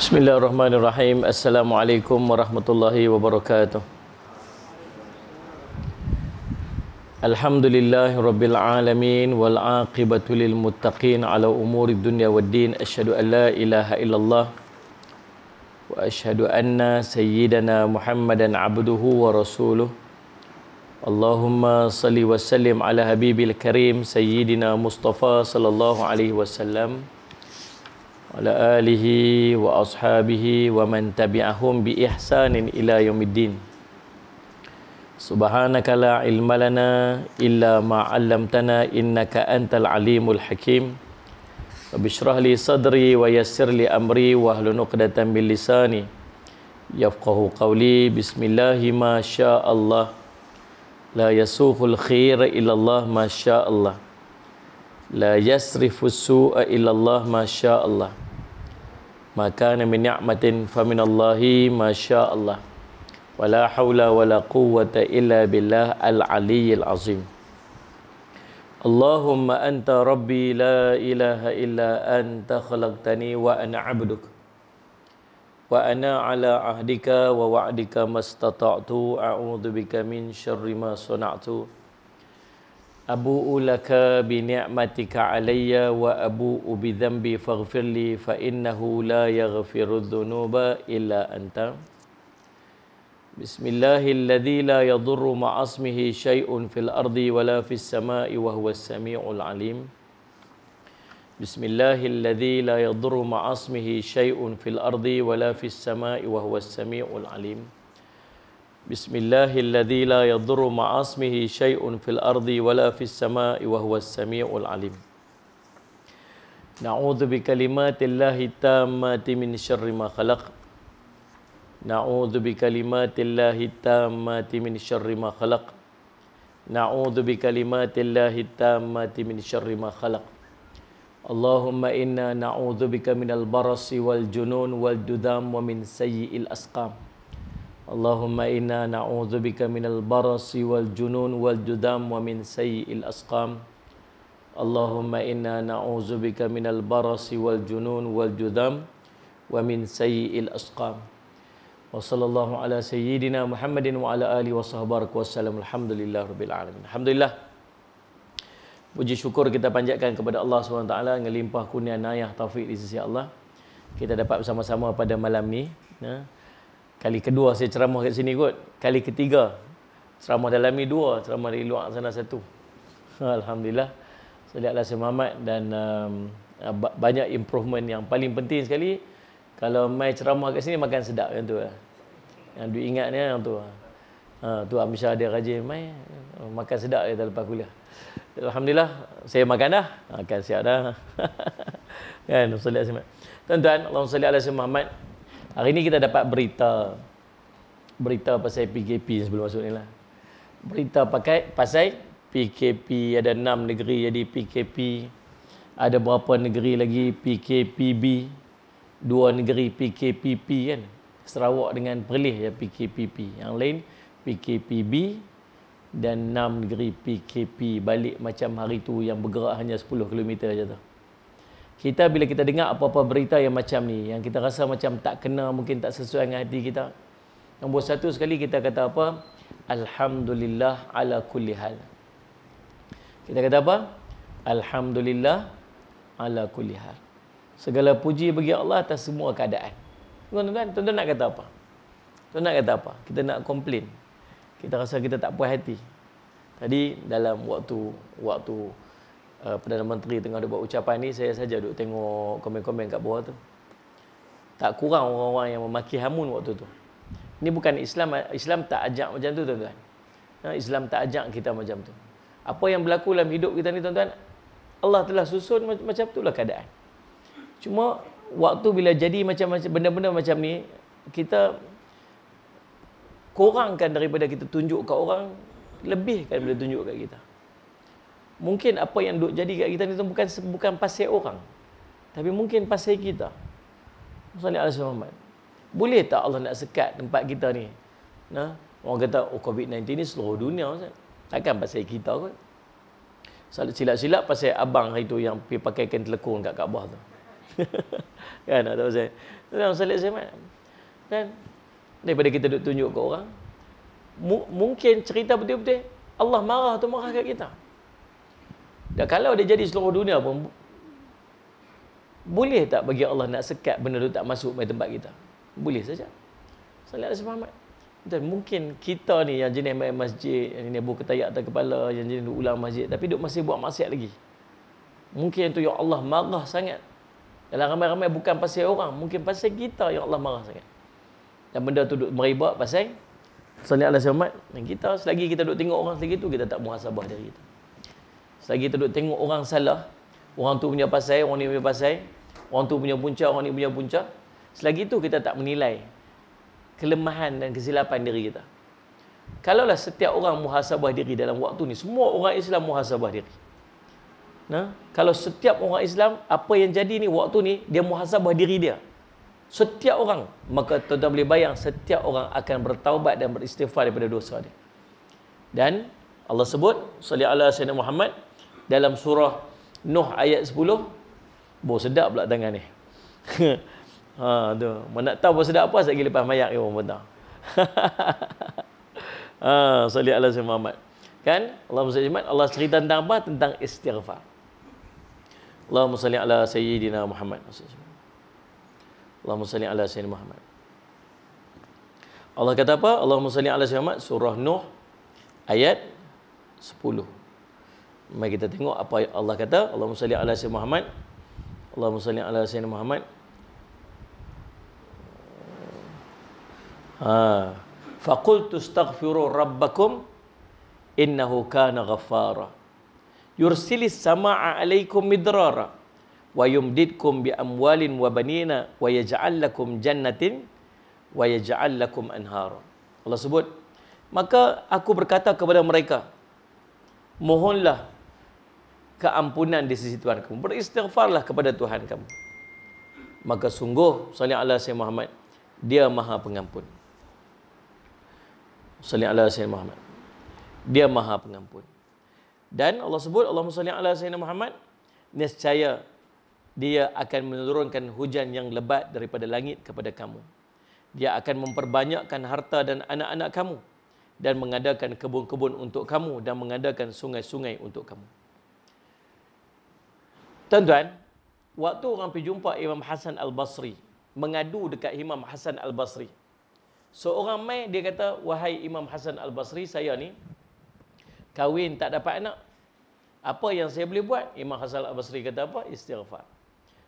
Bismillahirrahmanirrahim. Assalamualaikum warahmatullahi wabarakatuh. Alhamdulillahi rabbil alamin wal aqibatu lil muttaqin ala umuri dunya wad din. Ashhadu an la ilaha illallah wa ashhadu anna sayyidana Muhammadan abduhu wa rasuluh. Allahumma salli wa sallim ala habibil karim sayyidina Mustafa sallallahu alaihi wasallam. sallam ala alihi wa ashabihi wa man tabi'ahum bi ihsanin ila yaumiddin subhanaka la ilma lana illa ma 'allamtana innaka antal alimul hakim rabbishrah li sadri wa yassir li amri wa hlun 'uqdatam min lisani yafqahu qawli bismillah ma syaa Allah la yasuhul khair illa Allah ma syaa Allah la yasrifu su'a illallah masya'Allah makana min ni'matin faminallahi masya'Allah wa la hawla wa la quwwata illa billah al-aliyyil azim Allahumma anta rabbi la ilaha illa anta khalaqtani wa ana abduk wa ana ala ahdika wa wa'dika mastata'tu a'udhu bika min sharri ma sunatu أبوء لك بنعمتك علي وأبوء بذنبي فاغفر لي فإنه لا يغفر الذنوب إلا أنت بسم الله الذي لا يضر مع اسمه شيء في الأرض ولا في السماء وهو السميع العليم بسم الله الذي لا يضر مع اسمه شيء في الأرض ولا في السماء وهو السميع العليم بسم الله بسم الله الذي لا يضر مع اسمه شيء في الأرض ولا في السماء وهو السميع العليم نعوذ بكلمات الله التامة من شر ما خلق نعوذ بكلمات الله التامة من شر ما خلق نعوذ بكلمات الله التامة من شر ما خلق اللهم إنا نعوذ بك من البرص والجنون والدذام ومن سيء الأسقام Allahumma inna na'udzubika minal barasi wal junun wal judam wa min sayyi'il asqam. Allahumma inna na'udzubika minal barasi wal junun wal judam wa min sayyi'il asqam. Wa sallallahu ala sayyidina Muhammadin wa ala alihi wa sahbarak wa sallam. Alhamdulillah rabbil alamin. Alhamdulillah. Puji syukur kita panjatkan kepada Allah SWT Ngelimpah kurnia naya taufik di sisi Allah Kita dapat bersama-sama pada malam ni ya. Kali kedua saya ceramah kat sini kot. Kali ketiga. Ceramah dalam ni dua. Ceramah dari luar sana satu. Alhamdulillah. Saya lihatlah saya Muhammad dan um, uh, banyak improvement yang paling penting sekali. Kalau mai ceramah kat sini makan sedap yang tu. Eh. Yang duit ingatnya yang tu. Eh. Ha, tu Amisha dia rajin mai. Makan sedap dia lepas kuliah. Alhamdulillah. Saya makan dah. Makan ha, siap dah. kan? Salih Tuan-tuan, Allahumma salli ala Muhammad. Hari ni kita dapat berita berita pasal PKP sebelum masuk ni lah. Berita pakai pasal PKP ada enam negeri jadi PKP ada berapa negeri lagi PKPB dua negeri PKPP kan Sarawak dengan Perlis ya PKPP yang lain PKPB dan enam negeri PKP balik macam hari tu yang bergerak hanya 10 km aja tu kita bila kita dengar apa-apa berita yang macam ni yang kita rasa macam tak kena mungkin tak sesuai dengan hati kita nombor satu sekali kita kata apa alhamdulillah ala kulli hal kita kata apa alhamdulillah ala kulli hal segala puji bagi Allah atas semua keadaan tuan-tuan tuan-tuan kata apa tuan nak kata apa kita nak komplain kita rasa kita tak puas hati tadi dalam waktu waktu uh, Perdana Menteri tengah buat ucapan ni saya saja duk tengok komen-komen kat bawah tu. Tak kurang orang-orang yang memaki Hamun waktu tu. Ini bukan Islam Islam tak ajak macam tu tuan-tuan. Eh, Islam tak ajak kita macam tu. Apa yang berlaku dalam hidup kita ni tuan-tuan, Allah telah susun macam macam itulah keadaan. Cuma waktu bila jadi macam-macam benda-benda macam ni, kita kurangkan daripada kita tunjuk ke orang, lebihkan bila tunjuk ke kita mungkin apa yang duk jadi kat kita ni tu bukan bukan pasal orang. Tapi mungkin pasal kita. ni Allah Muhammad. Boleh tak Allah nak sekat tempat kita ni? Nah, orang kata oh, COVID-19 ni seluruh dunia Ustaz. Takkan pasal kita kot. Salah silap-silap pasal abang itu yang pergi pakai kain telekung kat Kaabah tu. kan tak pasal. Tuan Salih Zaman. Kan? Daripada kita duk tunjuk ke orang, mungkin cerita betul-betul Allah marah tu marah kat kita. Dan kalau dia jadi seluruh dunia pun boleh tak bagi Allah nak sekat benda tu tak masuk ke tempat kita? Boleh saja. Salat Rasul Muhammad. Dan mungkin kita ni yang jenis main masjid, yang jenis buka tayak atas kepala, yang jenis ulang masjid, tapi duduk masih buat maksiat lagi. Mungkin yang tu yang Allah marah sangat. Dalam ramai-ramai bukan pasal orang, mungkin pasal kita yang Allah marah sangat. Dan benda tu duduk meribat pasal saya. Salat Allah Muhammad. Dan kita, selagi kita duduk tengok orang selagi tu, kita tak muhasabah dari kita. Selagi kita duduk tengok orang salah, orang tu punya pasal, orang ni punya pasal, orang tu punya punca, orang ni punya punca. Selagi itu kita tak menilai kelemahan dan kesilapan diri kita. Kalaulah setiap orang muhasabah diri dalam waktu ni, semua orang Islam muhasabah diri. Nah, kalau setiap orang Islam apa yang jadi ni waktu ni dia muhasabah diri dia. Setiap orang maka tuan boleh bayang setiap orang akan bertaubat dan beristighfar daripada dosa dia. Dan Allah sebut sallallahu alaihi wasallam Muhammad dalam surah Nuh ayat 10 Boh sedap pula tangan ni ha, tu. Nak tahu pun sedap apa Saya lepas mayat ke pun tak ha, Salih Allah S.W.T Muhammad Kan Allah Muhammad. Allah cerita tentang apa Tentang istighfar Allah salli ala sayyidina Muhammad Allahumma salli ala sayyidina Muhammad Allah kata apa? Allah salli ala sayyidina Muhammad surah Nuh ayat 10. Mari kita tengok apa Allah kata. Allahumma salli ala sayyidina Muhammad. Allahumma salli ala sayyidina Muhammad. Ha. Faqultu astaghfiru rabbakum innahu kana ghaffara. Yursilis sama'a alaikum midrara wa yumdidkum bi amwalin wa banina wa yaj'al lakum jannatin wa yaj'al lakum anhara. Allah sebut, maka aku berkata kepada mereka, mohonlah keampunan di sisi Tuhan kamu. Beristighfarlah kepada Tuhan kamu. Maka sungguh Salih Allah Sayyid Muhammad, dia maha pengampun. Salih Allah Sayyid Muhammad, dia maha pengampun. Dan Allah sebut, Allah Salih Allah Sayyid Muhammad, niscaya dia akan menurunkan hujan yang lebat daripada langit kepada kamu. Dia akan memperbanyakkan harta dan anak-anak kamu dan mengadakan kebun-kebun untuk kamu dan mengadakan sungai-sungai untuk kamu. Tuan-tuan, waktu orang pergi jumpa Imam Hasan Al-Basri, mengadu dekat Imam Hasan Al-Basri. Seorang so, mai dia kata, "Wahai Imam Hasan Al-Basri, saya ni kahwin tak dapat anak. Apa yang saya boleh buat?" Imam Hasan Al-Basri kata apa? Istighfar.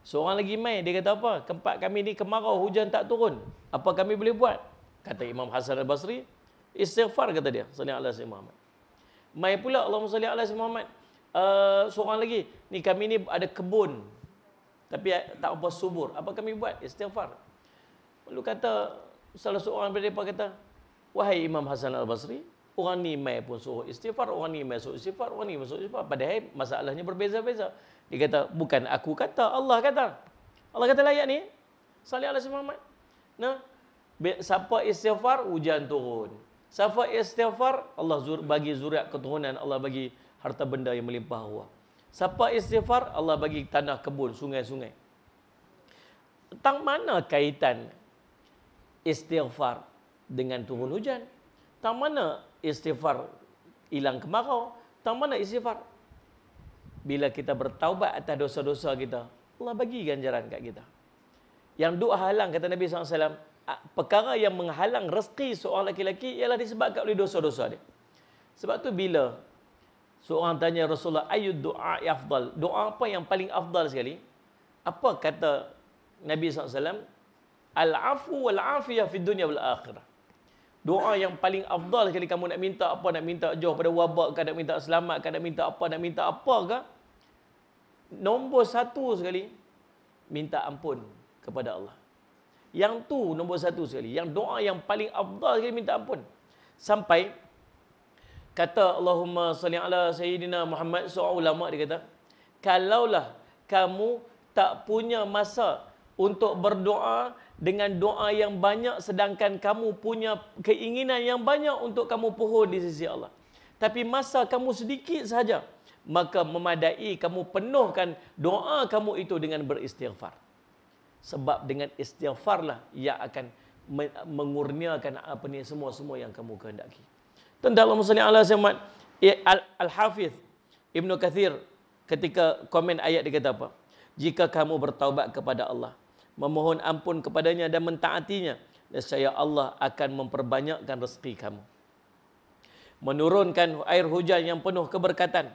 Seorang so, lagi mai dia kata apa? "Tempat kami ni kemarau hujan tak turun. Apa kami boleh buat?" Kata Imam Hasan Al-Basri, "Istighfar," kata dia. Sallallahu alaihi Muhammad. Mai pula Allahumma salli alaihi Muhammad. Eh, seorang lagi ni kami ni ada kebun tapi eh, tak apa subur apa kami buat istighfar lalu kata salah seorang daripada mereka kata wahai imam hasan al basri orang ni mai pun suruh istighfar orang ni masuk istighfar orang ni masuk istighfar padahal masalahnya berbeza-beza dia kata bukan aku kata Allah kata Allah kata layak ni salih alaihi Muhammad nah siapa istighfar hujan turun siapa istighfar Allah bagi zuriat keturunan Allah bagi harta benda yang melimpah ruah. Siapa istighfar, Allah bagi tanah kebun, sungai-sungai. Tentang mana kaitan istighfar dengan turun hujan? Tentang mana istighfar hilang kemarau? Tentang mana istighfar? Bila kita bertaubat atas dosa-dosa kita, Allah bagi ganjaran kat kita. Yang doa halang, kata Nabi SAW, perkara yang menghalang rezeki seorang lelaki-lelaki ialah disebabkan oleh dosa-dosa dia. Sebab tu bila Seorang tanya Rasulullah, ayu doa ya afdal? Doa apa yang paling afdal sekali? Apa kata Nabi SAW? Al-afu wal-afiyah fi dunia wal-akhirah. Doa yang paling afdal sekali kamu nak minta apa? Nak minta jauh pada wabak kah? Nak minta selamat kah? Nak minta apa? Nak minta apa kah? Nombor satu sekali, minta ampun kepada Allah. Yang tu nombor satu sekali. Yang doa yang paling afdal sekali minta ampun. Sampai kata Allahumma salli ala sayyidina Muhammad seorang ulama dia kata kalaulah kamu tak punya masa untuk berdoa dengan doa yang banyak sedangkan kamu punya keinginan yang banyak untuk kamu pohon di sisi Allah tapi masa kamu sedikit sahaja maka memadai kamu penuhkan doa kamu itu dengan beristighfar sebab dengan istighfarlah ia akan mengurniakan apa ni semua-semua yang kamu kehendaki tentang Allah Muslim Allah Samad eh, al Hafidh Ibn Kathir Ketika komen ayat dia kata apa Jika kamu bertaubat kepada Allah Memohon ampun kepadanya dan mentaatinya Nescaya Allah akan memperbanyakkan rezeki kamu Menurunkan air hujan yang penuh keberkatan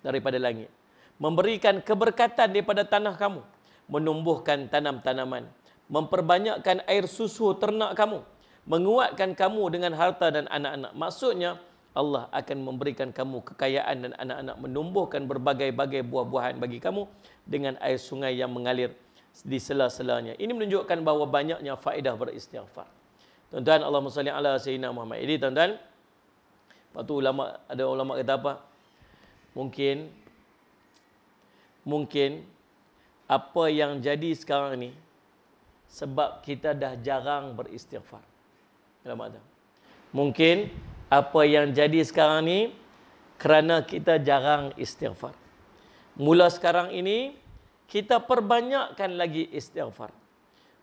Daripada langit Memberikan keberkatan daripada tanah kamu Menumbuhkan tanam-tanaman Memperbanyakkan air susu ternak kamu menguatkan kamu dengan harta dan anak-anak. Maksudnya Allah akan memberikan kamu kekayaan dan anak-anak menumbuhkan berbagai-bagai buah-buahan bagi kamu dengan air sungai yang mengalir di sela-selanya. Ini menunjukkan bahawa banyaknya faedah beristighfar. Tuan-tuan, Allahumma salli ala sayyidina Muhammad. Jadi tuan-tuan, lepas tu ulama ada ulama kata apa? Mungkin mungkin apa yang jadi sekarang ni sebab kita dah jarang beristighfar dalam Mungkin apa yang jadi sekarang ni kerana kita jarang istighfar. Mula sekarang ini kita perbanyakkan lagi istighfar.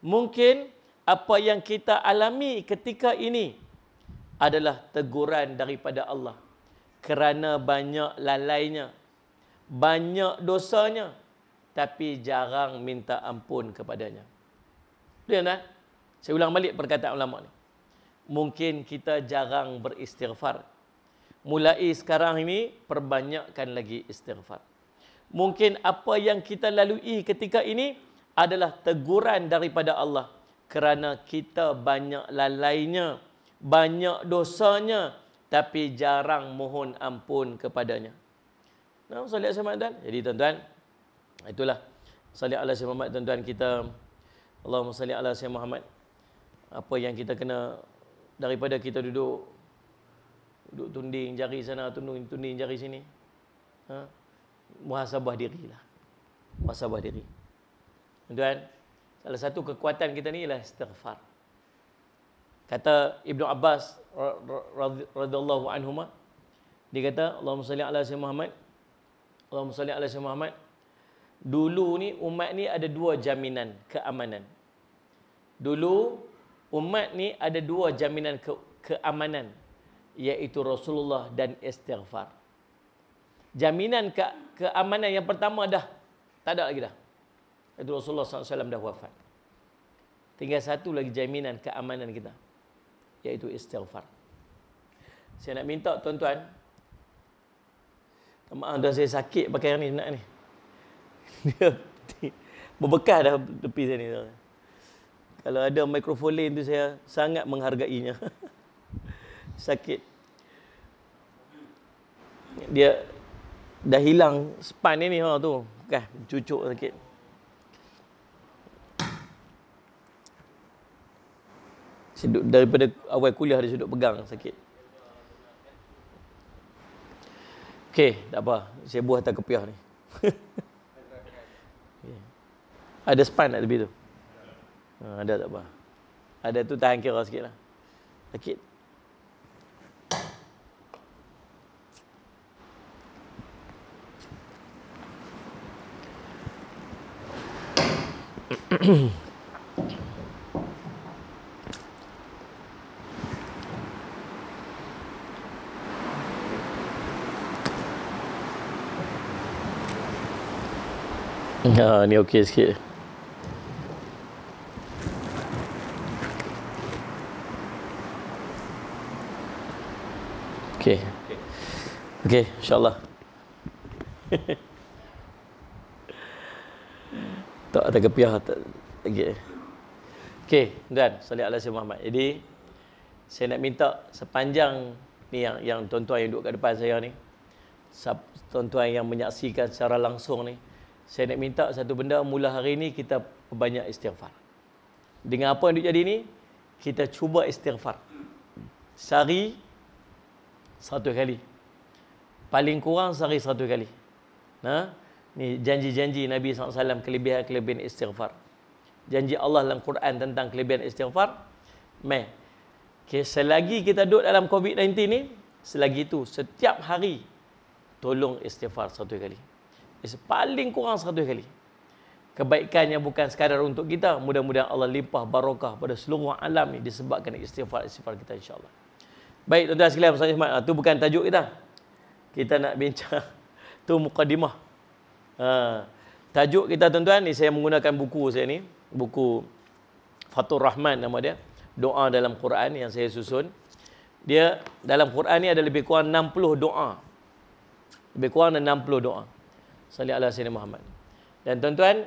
Mungkin apa yang kita alami ketika ini adalah teguran daripada Allah kerana banyak lalainya, banyak dosanya tapi jarang minta ampun kepadanya. Betul tak? Saya ulang balik perkataan ulama ni mungkin kita jarang beristighfar. Mulai sekarang ini, perbanyakkan lagi istighfar. Mungkin apa yang kita lalui ketika ini adalah teguran daripada Allah kerana kita banyak lalainya, banyak dosanya tapi jarang mohon ampun kepadanya. Nah, salih alaihi wasallam. Jadi tuan-tuan, itulah salih alaihi wasallam tuan-tuan kita Allahumma salih alaihi Muhammad. Apa yang kita kena daripada kita duduk duduk tunding jari sana tunding tunding jari sini ha muhasabah dirilah muhasabah diri tuan salah satu kekuatan kita ni ialah istighfar kata Ibnu Abbas radhiyallahu anhuma dia kata Allahumma salli ala sayyidina Muhammad Allahumma salli ala sayyidina Muhammad dulu ni umat ni ada dua jaminan keamanan dulu umat ni ada dua jaminan ke, keamanan iaitu Rasulullah dan istighfar. Jaminan ke, keamanan yang pertama dah tak ada lagi dah. Itu Rasulullah SAW dah wafat. Tinggal satu lagi jaminan keamanan kita iaitu istighfar. Saya nak minta tuan-tuan Maaf tuan saya sakit pakai yang ni nak ni. Dia dah tepi sini tuan. Kalau ada mikrofon lain tu saya sangat menghargainya. Sakit. Dia dah hilang span ni ni ha tu. Kan cucuk sakit. Seduk daripada awal kuliah dia seduk pegang sakit. Okey, tak apa. Saya buah tak kepiah ni. ada span tak lebih tu? Ha, ada tak apa. Ada tu tahan kira sikitlah. Sakit. Ya, ni okey sikit. Okey. Okey, insya-Allah. tak ada kepiah tak lagi. Okey, dan salat Allah Sayyid Muhammad. Jadi saya nak minta sepanjang ni yang yang tuan-tuan yang duduk kat depan saya ni, tuan-tuan yang menyaksikan secara langsung ni, saya nak minta satu benda mula hari ni kita perbanyak istighfar. Dengan apa yang duk jadi ni, kita cuba istighfar. Sari satu kali. Paling kurang sehari satu kali. Nah, ha? ni janji-janji Nabi SAW kelebihan-kelebihan istighfar. Janji Allah dalam Quran tentang kelebihan istighfar. Meh. Okay, selagi kita duduk dalam COVID-19 ni, selagi itu setiap hari tolong istighfar satu kali. It's paling kurang satu kali. Kebaikannya bukan sekadar untuk kita. Mudah-mudahan Allah limpah barokah pada seluruh alam ini disebabkan istighfar-istighfar kita insyaAllah. Baik tuan-tuan sekalian Ustaz Ahmad, tu bukan tajuk kita. Kita nak bincang tu mukadimah. Ha. Ah, tajuk kita tuan-tuan ni saya menggunakan buku saya ni, buku Fatur Rahman nama dia, doa dalam Quran yang saya susun. Dia dalam Quran ni ada lebih kurang 60 doa. Lebih kurang ada 60 doa. Salih Allah Sayyidina Muhammad. Dan tuan-tuan,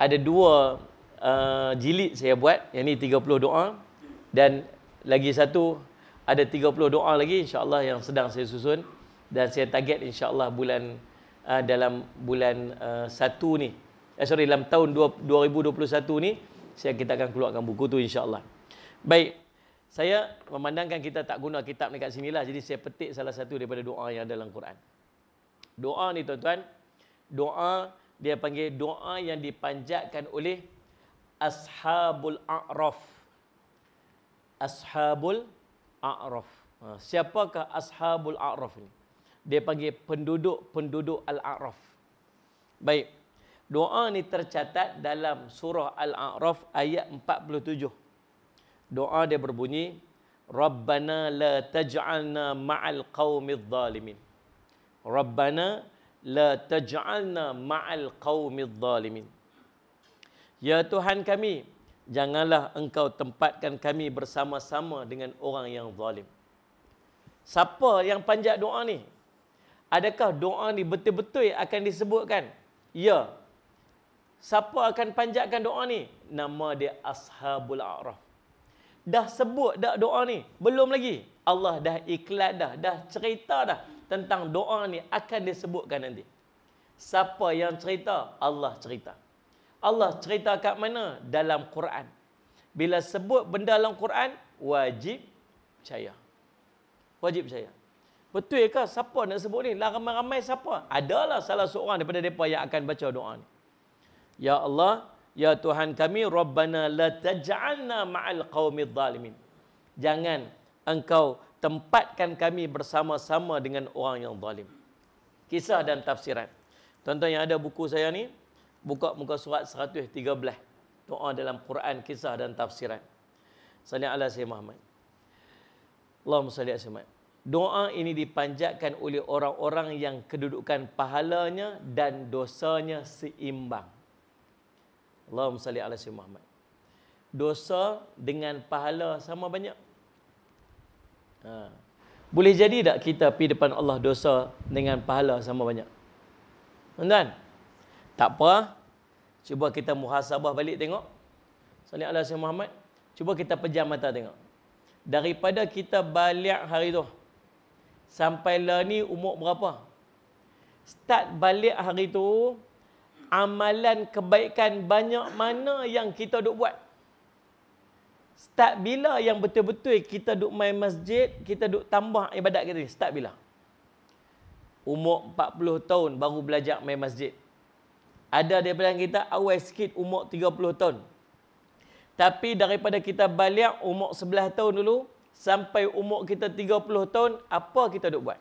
ada dua uh, jilid saya buat. Yang ni 30 doa. Dan lagi satu, ada 30 doa lagi insyaallah yang sedang saya susun dan saya target insyaallah bulan uh, dalam bulan 1 uh, ni eh sorry dalam tahun 2021 ni saya kita akan keluarkan buku tu insyaallah. Baik. Saya memandangkan kita tak guna kitab dekat sinilah jadi saya petik salah satu daripada doa yang ada dalam Quran. Doa ni tuan-tuan, doa dia panggil doa yang dipanjatkan oleh Ashabul A'raf. Ashabul A'raf. Ha, siapakah Ashabul A'raf ini? Dia panggil penduduk-penduduk Al-A'raf. Baik. Doa ni tercatat dalam surah Al-A'raf ayat 47. Doa dia berbunyi, Rabbana la taj'alna ma'al qawmiz zalimin. Rabbana la taj'alna ma'al qawmiz zalimin. Ya Tuhan kami, janganlah engkau tempatkan kami bersama-sama dengan orang yang zalim. Siapa yang panjat doa ni? Adakah doa ni betul-betul akan disebutkan? Ya. Siapa akan panjatkan doa ni? Nama dia Ashabul A'raf. Dah sebut dah doa ni? Belum lagi. Allah dah ikhlas dah, dah cerita dah tentang doa ni akan disebutkan nanti. Siapa yang cerita? Allah cerita. Allah cerita kat mana? Dalam Quran. Bila sebut benda dalam Quran, wajib percaya. Wajib percaya. Betul ke siapa nak sebut ni? Lah, ramai-ramai siapa? Adalah salah seorang daripada mereka yang akan baca doa ni. Ya Allah, Ya Tuhan kami, Rabbana la taj'alna ma'al qawmi zalimin. Jangan engkau tempatkan kami bersama-sama dengan orang yang zalim. Kisah dan tafsiran. Tuan-tuan yang ada buku saya ni, buka muka surat 113 doa dalam Quran kisah dan tafsiran salli ala sayyid Muhammad Allahumma salli ala sayyid doa ini dipanjatkan oleh orang-orang yang kedudukan pahalanya dan dosanya seimbang Allah salli ala sayyid Muhammad dosa dengan pahala sama banyak ha. boleh jadi tak kita pergi depan Allah dosa dengan pahala sama banyak tuan-tuan tak apa. Cuba kita muhasabah balik tengok. Salih Allah Sayyid Muhammad. Cuba kita pejam mata tengok. Daripada kita balik hari tu. Sampai lah ni umur berapa? Start balik hari tu. Amalan kebaikan banyak mana yang kita duk buat. Start bila yang betul-betul kita duk main masjid, kita duk tambah ibadat kita ni. Start bila? Umur 40 tahun baru belajar main masjid. Ada daripada kita awal sikit umur 30 tahun. Tapi daripada kita balik umur 11 tahun dulu sampai umur kita 30 tahun, apa kita duk buat?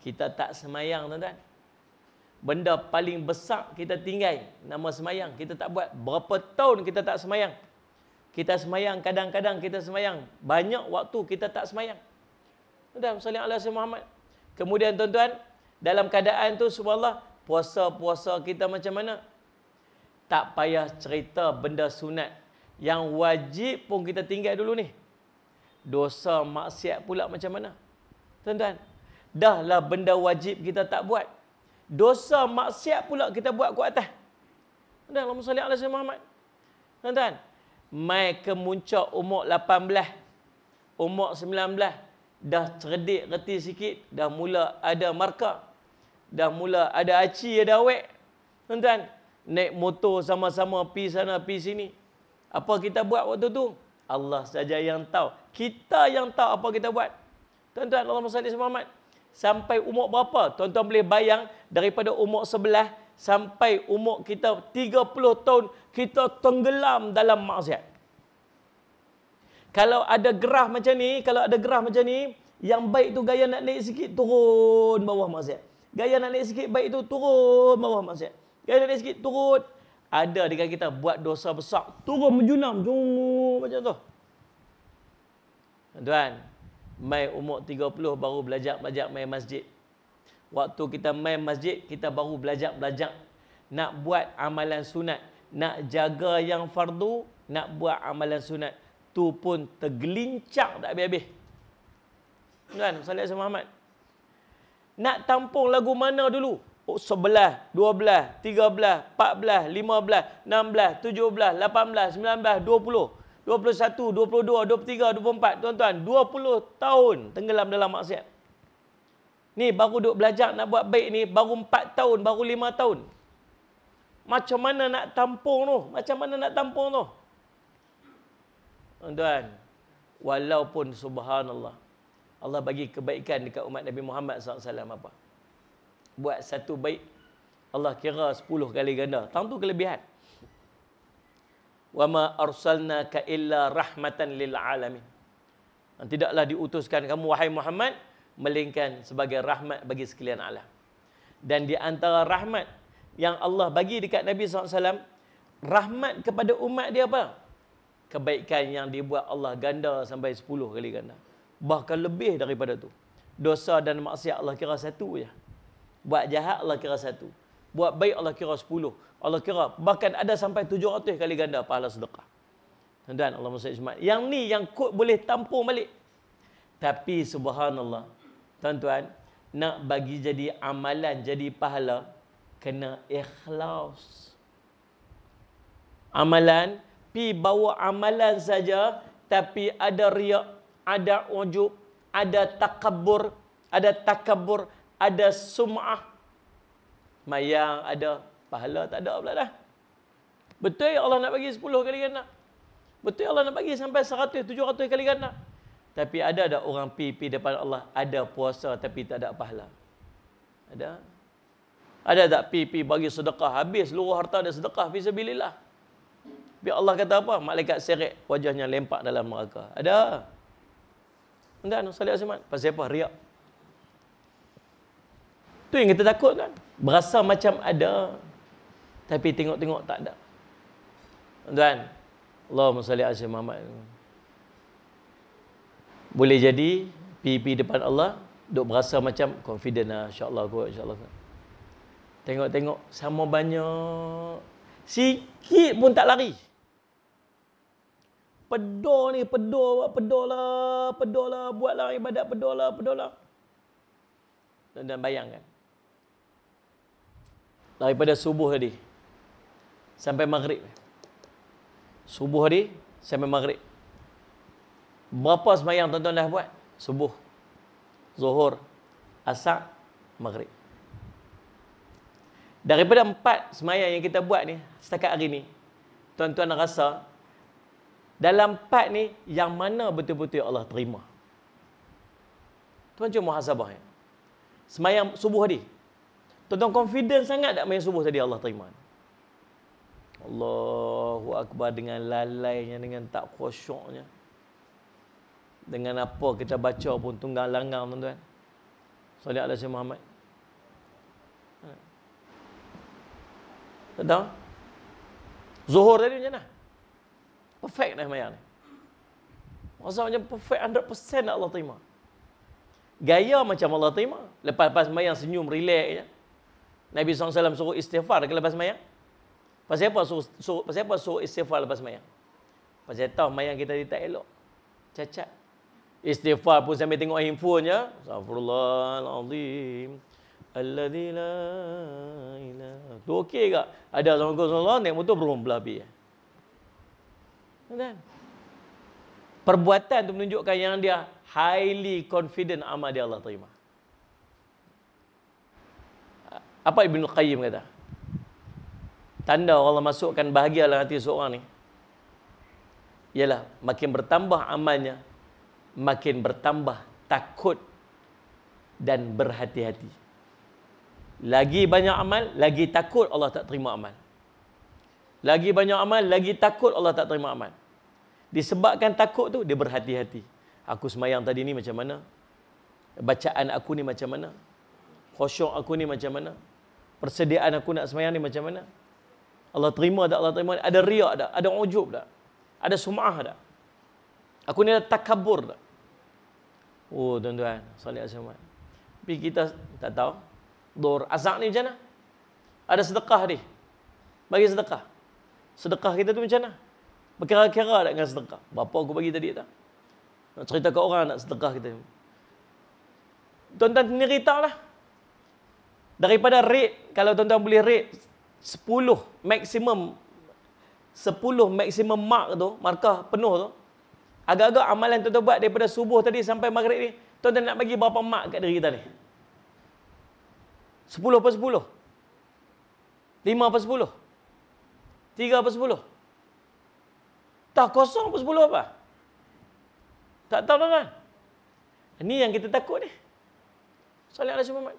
Kita tak semayang tuan-tuan. Benda paling besar kita tinggai nama semayang. Kita tak buat. Berapa tahun kita tak semayang? Kita semayang, kadang-kadang kita semayang. Banyak waktu kita tak semayang. Tuan-tuan, salim Allah Muhammad. Kemudian tuan-tuan, dalam keadaan tu subhanallah, puasa-puasa kita macam mana? Tak payah cerita benda sunat. Yang wajib pun kita tinggal dulu ni. Dosa maksiat pula macam mana? Tuan-tuan, lah benda wajib kita tak buat. Dosa maksiat pula kita buat ke atas. Tuan-tuan, Allahumma salli ala sayyidina Muhammad. Tuan-tuan, mai kemuncak umur 18, umur 19, dah cerdik reti sikit, dah mula ada markah dah mula ada aci ada awek tuan-tuan naik motor sama-sama pi sana pi sini apa kita buat waktu tu Allah saja yang tahu kita yang tahu apa kita buat tuan-tuan Allah Masya Allah Muhammad sampai umur berapa tuan-tuan boleh bayang daripada umur sebelah sampai umur kita 30 tahun kita tenggelam dalam maksiat kalau ada gerah macam ni kalau ada gerah macam ni yang baik tu gaya nak naik sikit turun bawah maksiat Gaya nak naik sikit baik tu turun bawah maksiat. Gaya nak naik sikit turun. Ada dengan kita buat dosa besar. Turun menjunam. Jumur macam tu. Tuan. Mai umur 30 baru belajar-belajar main masjid. Waktu kita main masjid, kita baru belajar-belajar. Nak buat amalan sunat. Nak jaga yang fardu, nak buat amalan sunat. Tu pun tergelincang tak habis-habis. Tuan, Salih Muhammad nak tampung lagu mana dulu? Oh, 11, 12, 13, 14, 15, 16, 17, 18, 19, 20, 21, 22, 23, 24. Tuan-tuan, 20 tahun tenggelam dalam maksiat. Ni baru duk belajar nak buat baik ni, baru 4 tahun, baru 5 tahun. Macam mana nak tampung tu? Macam mana nak tampung tu? tuan walaupun subhanallah, Allah bagi kebaikan dekat umat Nabi Muhammad SAW apa? Buat satu baik. Allah kira sepuluh kali ganda. Tang tu kelebihan. Wama arsalna ka illa rahmatan lil alamin. dan Tidaklah diutuskan kamu wahai Muhammad melainkan sebagai rahmat bagi sekalian alam. Dan di antara rahmat yang Allah bagi dekat Nabi SAW, rahmat kepada umat dia apa? Kebaikan yang dibuat Allah ganda sampai 10 kali ganda bahkan lebih daripada tu dosa dan maksiat Allah kira satu je buat jahat Allah kira satu buat baik Allah kira sepuluh Allah kira bahkan ada sampai tujuh 700 kali ganda pahala sedekah dan Allah Masya Ismail yang ni yang kot boleh tampung balik tapi subhanallah tuan-tuan nak bagi jadi amalan jadi pahala kena ikhlas amalan pi bawa amalan saja tapi ada riak ada ujub, ada takabur, ada takabur, ada sum'ah. Mayang ada, pahala tak ada pula dah. Betul Allah nak bagi 10 kali ganda. Betul Allah nak bagi sampai 100, 700 kali ganda. Tapi ada ada orang pipi depan Allah, ada puasa tapi tak ada pahala. Ada. Ada tak pipi bagi sedekah habis seluruh harta dia sedekah fi sabilillah. Biar Allah kata apa? Malaikat seret wajahnya lempak dalam neraka. Ada. Tuan-tuan, salih azimat. Pasal apa? Riak. Itu yang kita takut kan? Berasa macam ada. Tapi tengok-tengok tak ada. Tuan-tuan. Allahumma salih azimat. Boleh jadi, PP depan Allah, duk berasa macam confident lah. InsyaAllah kuat, insyaAllah kuat. Tengok-tengok, sama banyak. Sikit pun tak lari. Tak lari pedol ni, pedol, pedol lah, pedol lah, buatlah ibadat pedol lah, pedol lah. Tuan-tuan bayangkan. Daripada subuh tadi, sampai maghrib. Subuh tadi, sampai maghrib. Berapa semayang tuan-tuan dah buat? Subuh. Zuhur. asar Maghrib. Daripada empat semayang yang kita buat ni, setakat hari ni, tuan-tuan rasa dalam part ni yang mana betul-betul Allah terima. Tuan cuma muhasabah ya. semayam subuh tadi. Tuan-tuan confident sangat tak main subuh tadi Allah terima. Allahu akbar dengan lalainya dengan tak khusyuknya. Dengan apa kita baca pun tunggal langgang tuan-tuan. Solat Allah Syed Muhammad. Ha. Tuan-tuan. Zuhur tadi macam mana? Perfect dah semayang ni. Maksudnya macam perfect 100% Allah terima. Gaya macam Allah terima. Lepas-lepas semayang senyum, relax je. Nabi SAW suruh istighfar ke lepas semayang. Pasal apa suruh, suruh, pasal apa suruh istighfar lepas semayang? Pasal tahu semayang kita ni tak elok. Cacat. Istighfar pun sambil tengok handphone je. Astagfirullahaladzim. Alladzi la ilaha. Tu okey kak. Ada orang Assalamualaikum. Naik motor berum belah habis. Kan? Perbuatan tu menunjukkan yang dia highly confident amal dia Allah terima. Apa ibnu Qayyim kata? Tanda Allah masukkan bahagia dalam hati seorang ni. Ialah makin bertambah amalnya, makin bertambah takut dan berhati-hati. Lagi banyak amal, lagi takut Allah tak terima amal. Lagi banyak amal, lagi takut Allah tak terima amal. Disebabkan takut tu dia berhati-hati. Aku semayang tadi ni macam mana? Bacaan aku ni macam mana? Khosyuk aku ni macam mana? Persediaan aku nak semayang ni macam mana? Allah terima tak Allah terima? Ada riak tak? Ada ujub tak? Ada sum'ah tak? Aku ni ada takabur tak? Oh tuan-tuan, salih asyamat. Tapi kita tak tahu. Dor azak ni macam mana? Ada sedekah ni. Bagi sedekah. Sedekah kita tu macam mana? Berkira-kira tak dengan sedekah? Bapa aku bagi tadi tak? Nak cerita ke orang nak sedekah kita. Tuan-tuan sendiri tak lah. Daripada rate, kalau tuan-tuan boleh rate 10 maksimum 10 maksimum mark tu, markah penuh tu. Agak-agak amalan tuan-tuan buat daripada subuh tadi sampai maghrib ni, tuan-tuan nak bagi berapa mark kat diri kita ni? 10 per 10? 5 per 10? 3 per 10? Tak kosong pun sepuluh apa? Tak tahu tuan-tuan. Ini yang kita takut ni. Salih Allah Muhammad.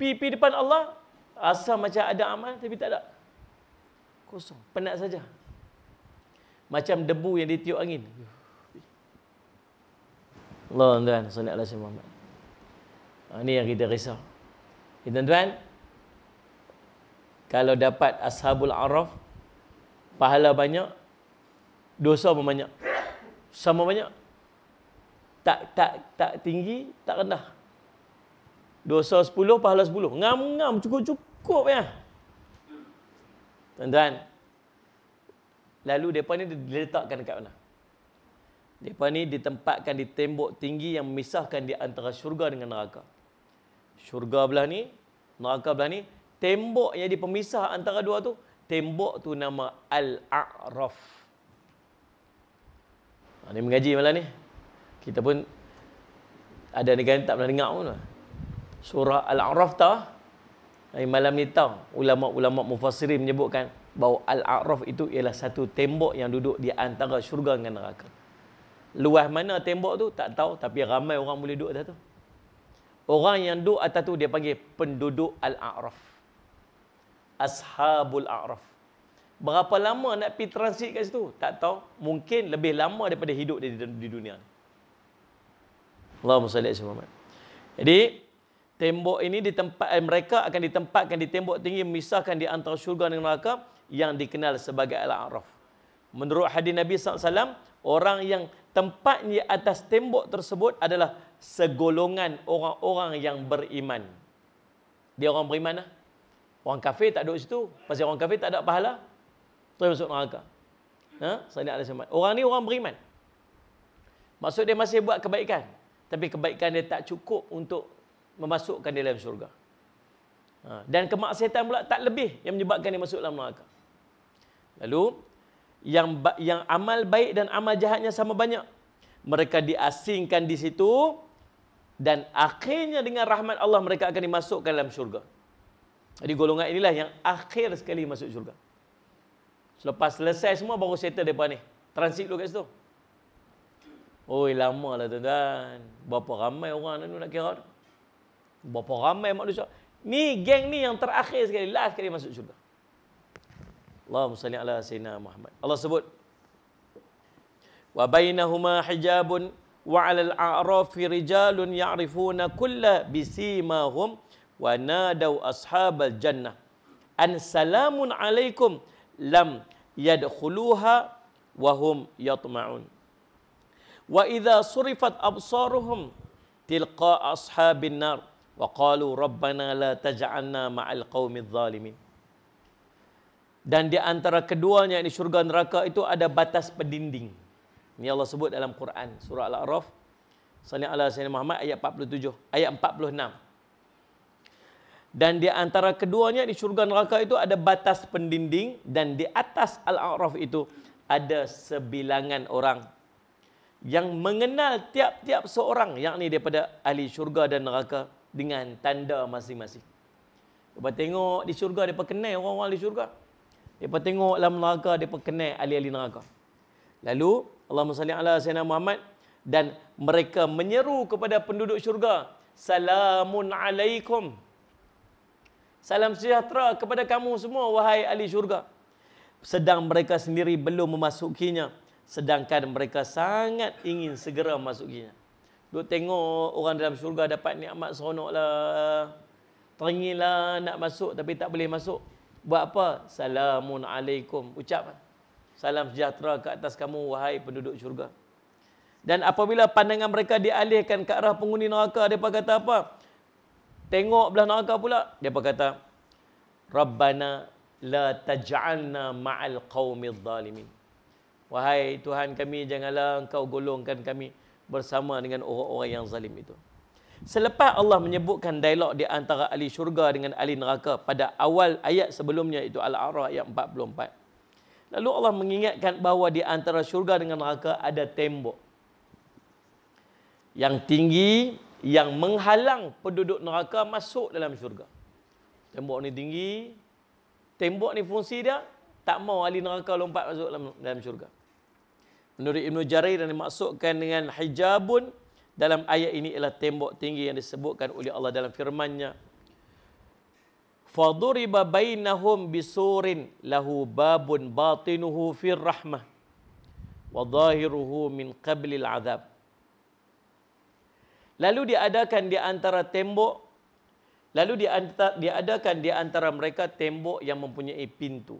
Pipi depan Allah, rasa macam ada amal tapi tak ada. Kosong. Penat saja. Macam debu yang ditiup angin. Allah tuan-tuan. Salih Allah Muhammad. Ini ha, yang kita risau. Ya, tuan-tuan, kalau dapat Ashabul Araf, pahala banyak, dosa pun banyak. Sama banyak. Tak tak tak tinggi, tak rendah. Dosa 10, pahala 10. Ngam-ngam cukup-cukup ya. Tuan-tuan. Lalu depa ni diletakkan dekat mana? Depa ni ditempatkan di tembok tinggi yang memisahkan di antara syurga dengan neraka. Syurga belah ni, neraka belah ni, tembok yang dipemisah antara dua tu, tembok tu nama Al-A'raf. Ah, Ini mengaji malam ni. Kita pun ada negara tak pernah dengar pun. Surah Al-A'raf tau. Hari malam ni tau. Ulama-ulama mufassiri menyebutkan bahawa Al-A'raf itu ialah satu tembok yang duduk di antara syurga dengan neraka. Luas mana tembok tu tak tahu tapi ramai orang boleh duduk atas tu. Orang yang duduk atas tu dia panggil penduduk Al-A'raf. Ashabul A'raf. Berapa lama nak pergi transit kat situ? Tak tahu. Mungkin lebih lama daripada hidup dia di dunia Allahumma salli alaihi wasallam. Jadi tembok ini di tempat eh, mereka akan ditempatkan di tembok tinggi memisahkan di antara syurga dan neraka yang dikenal sebagai al-a'raf. Menurut hadis Nabi SAW, orang yang tempatnya atas tembok tersebut adalah segolongan orang-orang yang beriman. Dia orang beriman lah. Orang kafir tak duduk situ. Pasal orang kafir tak ada pahala. Tuhan masuk neraka. Ha? Salih alaih sahabat. Orang ni orang beriman. Maksud dia masih buat kebaikan. Tapi kebaikan dia tak cukup untuk memasukkan dia dalam syurga. Ha? Dan kemaksiatan pula tak lebih yang menyebabkan dia masuk dalam neraka. Lalu, yang yang amal baik dan amal jahatnya sama banyak. Mereka diasingkan di situ dan akhirnya dengan rahmat Allah mereka akan dimasukkan dalam syurga. Jadi golongan inilah yang akhir sekali masuk syurga. Selepas selesai semua baru settle depa ni. Transit dulu kat situ. Oi, lamalah tuan-tuan. Berapa ramai orang tu nak kira tu? Berapa ramai manusia? Ni geng ni yang terakhir sekali, last sekali masuk syurga. Allahumma salli ala sayyidina Muhammad. Allah sebut Wa bainahuma hijabun wa 'alal a'rafi rijalun ya'rifuna kulla bisimahum wa nadau ashabal jannah. An salamun 'alaikum lam yadkhuluha wa hum yatma'un wa idza surifat absaruhum tilqa ashabin nar wa qalu rabbana la taj'alna ma'al qaumiz zalimin dan di antara keduanya ini syurga neraka itu ada batas pendinding. Ini Allah sebut dalam Quran surah Al-A'raf. Sallallahu alaihi wasallam ayat 47, ayat 46 dan di antara keduanya di syurga neraka itu ada batas pendinding dan di atas al-a'raf itu ada sebilangan orang yang mengenal tiap-tiap seorang yang yakni daripada ahli syurga dan neraka dengan tanda masing-masing. Depa tengok di syurga depa kenal orang-orang di syurga. Depa tengok dalam neraka depa kenal ahli-ahli neraka. Lalu Allah salli ala sayyidina Muhammad dan mereka menyeru kepada penduduk syurga, salamun alaikum. Salam sejahtera kepada kamu semua wahai ahli syurga. Sedang mereka sendiri belum memasukinya. Sedangkan mereka sangat ingin segera masukinya. Duk tengok orang dalam syurga dapat nikmat seronoklah. Teringinlah nak masuk tapi tak boleh masuk. Buat apa? Salamun alaikum. Ucap. Salam sejahtera ke atas kamu wahai penduduk syurga. Dan apabila pandangan mereka dialihkan ke arah penghuni neraka, mereka kata apa? Tengok belah neraka pula, dia pun kata, Rabbana la taj'alna ma'al qawmi zalimin. Wahai Tuhan kami, janganlah engkau golongkan kami bersama dengan orang-orang yang zalim itu. Selepas Allah menyebutkan dialog di antara ahli syurga dengan ahli neraka pada awal ayat sebelumnya itu Al-A'raf ayat 44. Lalu Allah mengingatkan bahawa di antara syurga dengan neraka ada tembok. Yang tinggi yang menghalang penduduk neraka masuk dalam syurga. Tembok ni tinggi. Tembok ni fungsi dia tak mau ahli neraka lompat masuk dalam, dalam syurga. Menurut Ibn Jarir yang dimaksudkan dengan hijabun dalam ayat ini ialah tembok tinggi yang disebutkan oleh Allah dalam firman-Nya. Faduriba bainahum bisurin lahu babun batinuhu fir rahmah wa zahiruhu min al azab. Lalu diadakan di antara tembok Lalu diadakan di antara mereka tembok yang mempunyai pintu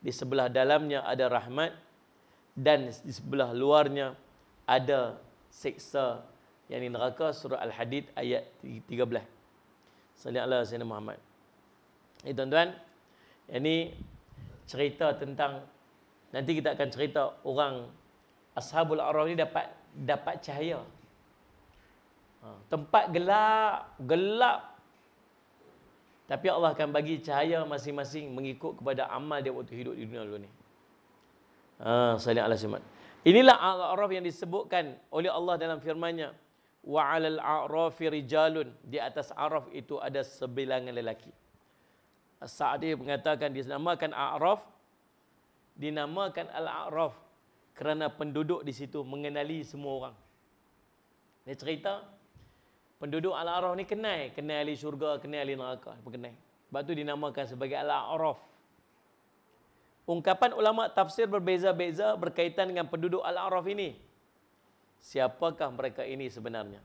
Di sebelah dalamnya ada rahmat Dan di sebelah luarnya ada seksa Yang neraka surah Al-Hadid ayat 13 Salihullah Sayyidina Muhammad Ini eh, tuan-tuan Ini cerita tentang Nanti kita akan cerita orang Ashabul Araf ni dapat dapat cahaya Ha, tempat gelap, gelap. Tapi Allah akan bagi cahaya masing-masing mengikut kepada amal dia waktu hidup di dunia dulu ni. Ha, salih ala simat. Inilah al-a'raf yang disebutkan oleh Allah dalam firman-Nya. Wa 'alal a'rafi rijalun. Di atas araf itu ada sebilangan lelaki. Sa'di mengatakan dinamakan a'raf dinamakan al-a'raf kerana penduduk di situ mengenali semua orang. Dia cerita penduduk Al-Araf ni kenal, kenal ahli syurga, kenal ahli neraka, berkenal. Sebab tu dinamakan sebagai Al-Araf. Ungkapan ulama tafsir berbeza-beza berkaitan dengan penduduk Al-Araf ini. Siapakah mereka ini sebenarnya?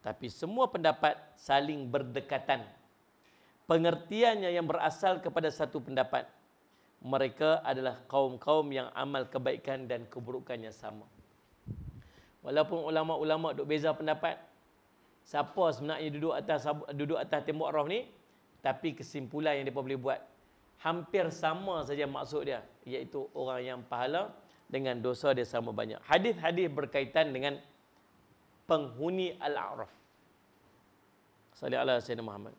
Tapi semua pendapat saling berdekatan. Pengertiannya yang berasal kepada satu pendapat. Mereka adalah kaum-kaum yang amal kebaikan dan keburukannya sama. Walaupun ulama-ulama duk beza pendapat, siapa sebenarnya duduk atas duduk atas tembok roh ni tapi kesimpulan yang dia boleh buat hampir sama saja maksud dia iaitu orang yang pahala dengan dosa dia sama banyak hadis-hadis berkaitan dengan penghuni al-a'raf Sallallahu alaihi wasallam. Muhammad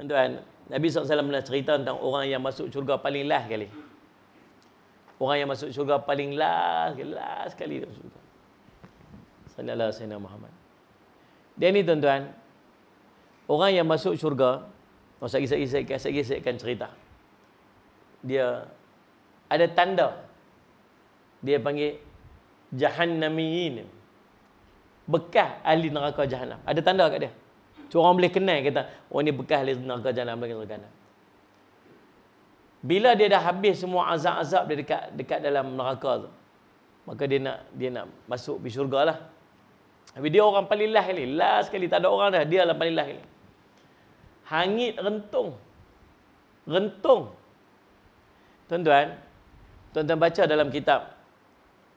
Tuan-tuan, Nabi SAW pernah cerita tentang orang yang masuk syurga paling last kali. Orang yang masuk syurga paling last, last sekali. Salih Allah Sayyidina Muhammad. Dia ni tuan-tuan, orang yang masuk syurga, masa lagi saya, saya, saya, saya akan cerita. Dia ada tanda. Dia panggil jahannamiyin. Bekah ahli neraka jahannam. Ada tanda kat dia. Cuma orang boleh kenal kata, oh ni bekah ahli neraka jahannam. Bekah neraka jahannam. Bila dia dah habis semua azab-azab dia dekat dekat dalam neraka tu. Maka dia nak dia nak masuk ke syurga lah. Tapi dia orang paling last sekali. Last sekali. Tak ada orang dah. Dia lah paling last sekali. Hangit rentung. Rentung. Tuan-tuan. Tuan-tuan baca dalam kitab.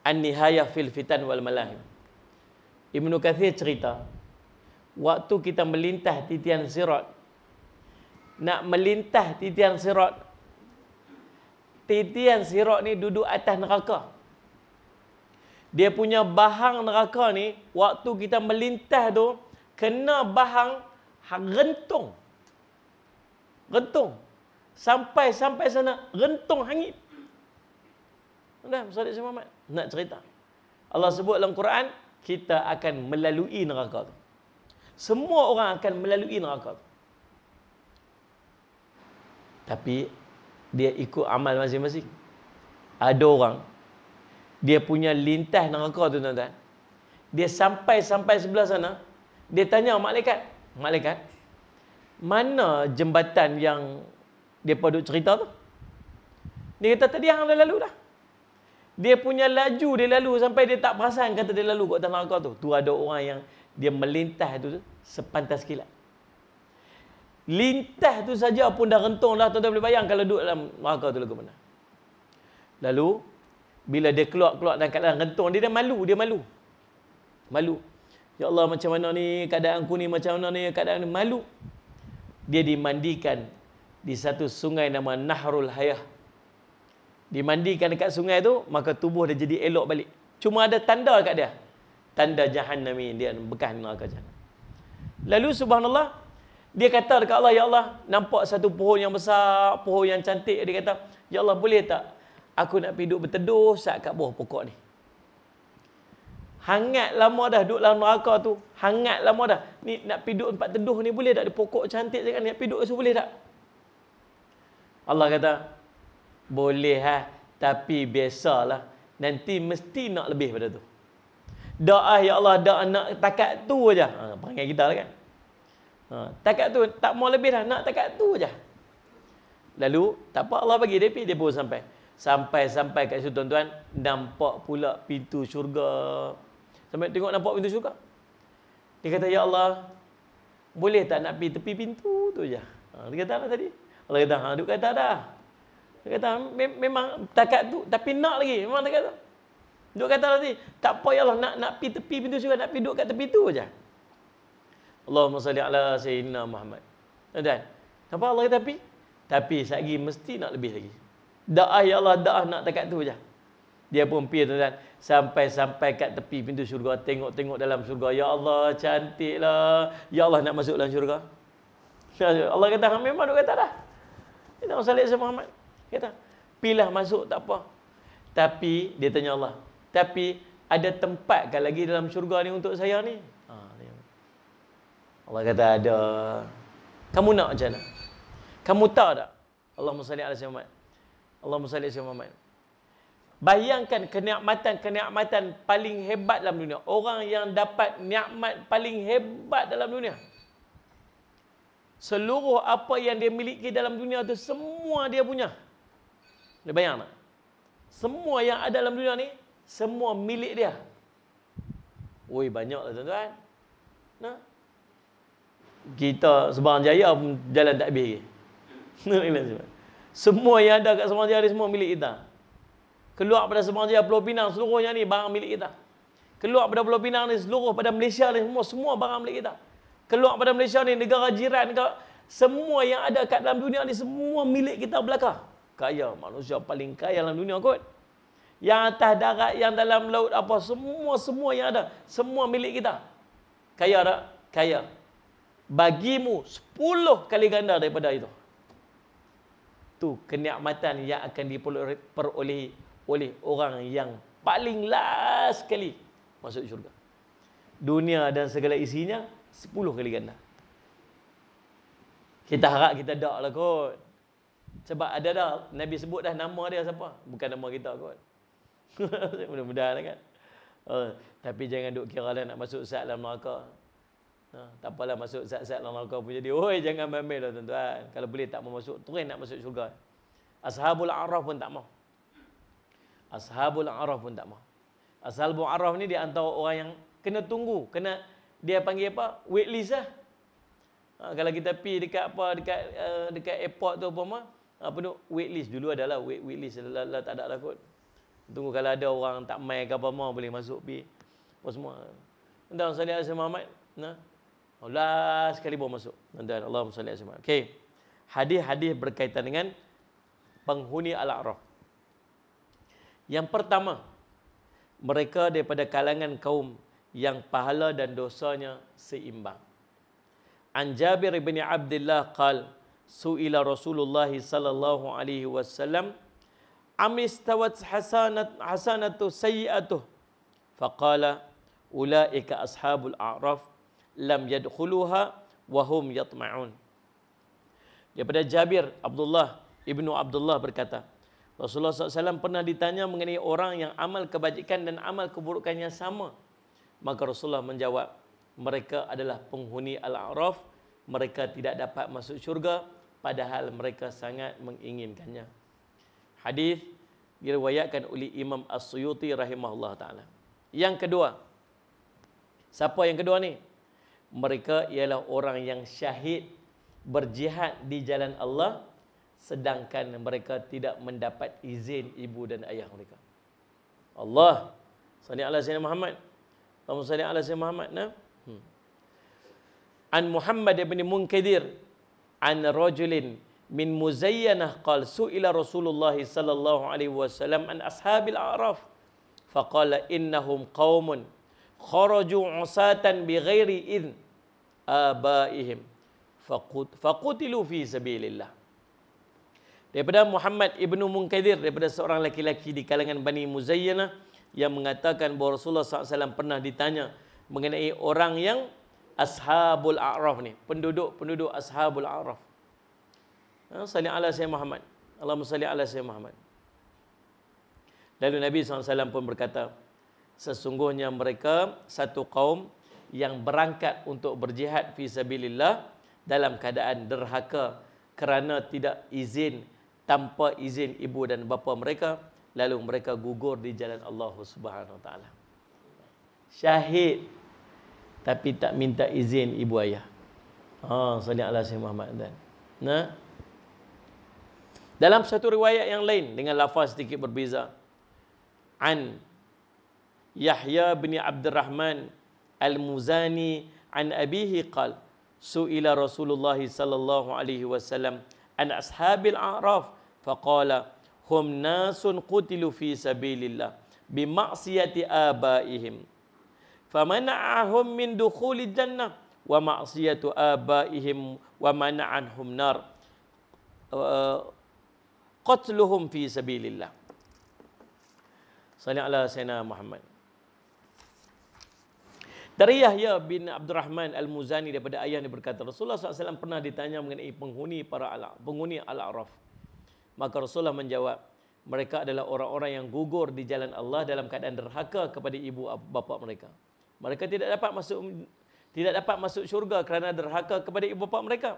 An-Nihayah fil fitan wal malahim. Ibn Kathir cerita. Waktu kita melintah titian sirot, Nak melintah titian sirot, Titian sirot ni duduk atas neraka dia punya bahang neraka ni waktu kita melintah tu kena bahang ha, rentung rentung sampai sampai sana rentung hangit Nah, Masa Adik nak cerita. Allah sebut dalam Quran, kita akan melalui neraka tu. Semua orang akan melalui neraka tu. Tapi, dia ikut amal masing-masing. Ada orang dia punya lintas neraka tu tuan-tuan. Dia sampai sampai sebelah sana, dia tanya malaikat, malaikat, mana jambatan yang dia pada cerita tu? Dia kata tadi hang dah lalu dah. Dia punya laju dia lalu sampai dia tak perasan kata dia lalu kat tanah neraka tu. Tu ada orang yang dia melintas tu, tu sepantas kilat. Lintas tu saja pun dah rentung lah. Tuan-tuan boleh bayang kalau duduk dalam neraka tu lagu mana. Lalu bila dia keluar-keluar dalam keadaan rentung dia, dia malu, dia malu. Malu. Ya Allah macam mana ni keadaan aku ni macam mana ni keadaan ni malu. Dia dimandikan di satu sungai nama Nahrul Hayah. Dimandikan dekat sungai tu maka tubuh dia jadi elok balik. Cuma ada tanda dekat dia. Tanda jahannam ni dia bekas neraka jahannam. Lalu subhanallah dia kata dekat Allah ya Allah nampak satu pohon yang besar, pohon yang cantik dia kata, "Ya Allah boleh tak Aku nak pergi duduk berteduh saat kat bawah pokok ni. Hangat lama dah duduk dalam neraka tu. Hangat lama dah. Ni nak pergi duduk tempat teduh ni boleh tak? Di pokok cantik je kan? Nak pergi duduk tu boleh tak? Allah kata, boleh ha. Tapi biasalah. Nanti mesti nak lebih pada tu. Da'ah ya Allah, da'ah nak takat tu aja. Ha, panggil kita lah kan. Ha, takat tu, tak mau lebih dah. Nak takat tu aja. Lalu, tak apa Allah bagi dia pergi, dia pun sampai. Sampai-sampai kat situ tuan-tuan Nampak pula pintu syurga Sampai tengok nampak pintu syurga Dia kata ya Allah Boleh tak nak pergi tepi pintu tu je ha, Dia kata lah tadi Allah kata ha, duk kata dah Dia kata Mem memang takat tu Tapi nak lagi memang takat tu Duk kata tadi Tak apa ya Allah nak, nak pergi tepi pintu syurga Nak pergi duduk kat tepi tu je Allahumma salli ala sayyidina Muhammad Tuan-tuan Nampak Allah kata Tapi tapi sehari mesti nak lebih lagi. Da'ah ya Allah, da'ah nak takat tu je. Dia pun pergi tuan-tuan. Sampai-sampai kat tepi pintu syurga. Tengok-tengok dalam syurga. Ya Allah, cantiklah. Ya Allah nak masuk dalam syurga. Allah kata, memang dia kata dah. Ini orang salib Muhammad. Kata, pilih masuk tak apa. Tapi, dia tanya Allah. Tapi, ada tempat kan lagi dalam syurga ni untuk saya ni? Ha, Allah kata, ada. Kamu nak macam mana? Kamu tahu tak? Allah SWT. Allahumma salli ala wasallam. Bayangkan kenikmatan-kenikmatan paling hebat dalam dunia. Orang yang dapat nikmat paling hebat dalam dunia. Seluruh apa yang dia miliki dalam dunia itu semua dia punya. Dia bayang tak? Semua yang ada dalam dunia ni semua milik dia. Woi banyaklah tuan-tuan. Nah. Kita Sebang Jaya pun jalan tak habis lagi. Semua yang ada kat Semang Jaya ni semua milik kita. Keluar pada Semang Jaya Pulau Pinang seluruhnya ni barang milik kita. Keluar pada Pulau Pinang ni seluruh pada Malaysia ni semua semua barang milik kita. Keluar pada Malaysia ni negara jiran ke semua yang ada kat dalam dunia ni semua milik kita belaka. Kaya manusia paling kaya dalam dunia kot. Yang atas darat, yang dalam laut apa semua semua yang ada semua milik kita. Kaya tak? Kaya. Bagimu 10 kali ganda daripada itu tu kenikmatan yang akan diperoleh oleh orang yang paling last sekali masuk syurga. Dunia dan segala isinya sepuluh kali ganda. Kita harap kita dak lah kot. Sebab ada dah Nabi sebut dah nama dia siapa? Bukan nama kita kot. Mudah-mudahan lah kan. Uh, tapi jangan duk kira lah nak masuk saat dalam neraka. Ha. Tak apalah masuk zat-zat dalam lah neraka pun jadi. Oi, jangan main-main lah tuan-tuan. Kalau boleh tak mau masuk, terus nak masuk syurga. Ashabul Araf pun tak mau. Ashabul Araf pun tak mau. Ashabul Araf ni dia antara orang yang kena tunggu, kena dia panggil apa? waitlist list lah. Ha, kalau kita pergi dekat apa dekat uh, dekat airport tu apa mah? Ha, apa tu waitlist dulu adalah wait wait list lah, lah, tak ada lah kot. Tunggu kalau ada orang tak mai ke apa mah boleh masuk pergi. Apa semua. Entah Sayyidina Muhammad, nah. Oh, last sekali baru masuk. Tuan-tuan, Allah SWT. Okay. Hadis-hadis berkaitan dengan penghuni Al-A'raf. Yang pertama, mereka daripada kalangan kaum yang pahala dan dosanya seimbang. An Jabir bin Abdullah qal su'ila Rasulullah sallallahu alaihi wasallam am hasanat hasanatu sayyi'atu faqala ulaika ashabul a'raf lam yadkhuluha wa hum yatma'un. Daripada Jabir Abdullah Ibnu Abdullah berkata, Rasulullah SAW pernah ditanya mengenai orang yang amal kebajikan dan amal keburukannya sama. Maka Rasulullah menjawab, mereka adalah penghuni Al-A'raf, mereka tidak dapat masuk syurga padahal mereka sangat menginginkannya. Hadis diriwayatkan oleh Imam As-Suyuti rahimahullah taala. Yang kedua, siapa yang kedua ni? mereka ialah orang yang syahid berjihad di jalan Allah sedangkan mereka tidak mendapat izin ibu dan ayah mereka. Allah salli ala sayyidina Muhammad. Allahumma salli ala sayyidina Muhammad. Nah. Hmm. An Muhammad ibn Munkadir an rajulin min Muzayyanah qal su'ila Rasulullah sallallahu alaihi wasallam an ashabil a'raf faqala innahum qaumun kharaju usatan bighairi idzn abaihim faqut faqutilu fi sabilillah daripada Muhammad ibnu Munkadir daripada seorang lelaki di kalangan Bani Muzayyanah yang mengatakan bahawa Rasulullah SAW pernah ditanya mengenai orang yang Ashabul A'raf ni penduduk-penduduk Ashabul A'raf ha, Sallallahu alaihi wasallam Muhammad Allahumma salli ala sayyid Muhammad Lalu Nabi SAW pun berkata Sesungguhnya mereka satu kaum yang berangkat untuk berjihad fi sabilillah dalam keadaan derhaka kerana tidak izin tanpa izin ibu dan bapa mereka lalu mereka gugur di jalan Allah Subhanahu taala. Syahid tapi tak minta izin ibu ayah. Ha oh, sallallahu alaihi wasallam. Nah. Dalam satu riwayat yang lain dengan lafaz sedikit berbeza an Yahya bin Abdul Rahman al-muzani an abihi qal su'ila rasulullah sallallahu alaihi wasallam an ashabil araf faqala hum nasun qutilu fi sabilillah bima'siyati abaihim famana'ahum min dukhuli jannah wa ma'siyatu abaihim wa mana'anhum nar uh, qatluhum fi sabilillah Salam ala Sayyidina Muhammad. Dari Yahya bin Abdul Rahman Al-Muzani daripada ayah ini berkata, Rasulullah SAW pernah ditanya mengenai penghuni para ala, penghuni Al-A'raf. Maka Rasulullah menjawab, mereka adalah orang-orang yang gugur di jalan Allah dalam keadaan derhaka kepada ibu bapa mereka. Mereka tidak dapat masuk tidak dapat masuk syurga kerana derhaka kepada ibu bapa mereka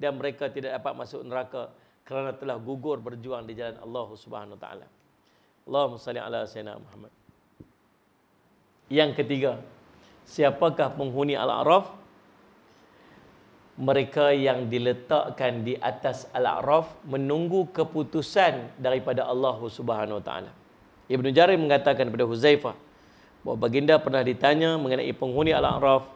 dan mereka tidak dapat masuk neraka kerana telah gugur berjuang di jalan Allah Subhanahu taala. Allahumma salli ala sayyidina Muhammad. Yang ketiga, siapakah penghuni Al-A'raf? Mereka yang diletakkan di atas Al-A'raf menunggu keputusan daripada Allah Subhanahu Wa Taala. Ibnu Jarir mengatakan kepada Huzaifah bahawa baginda pernah ditanya mengenai penghuni Al-A'raf,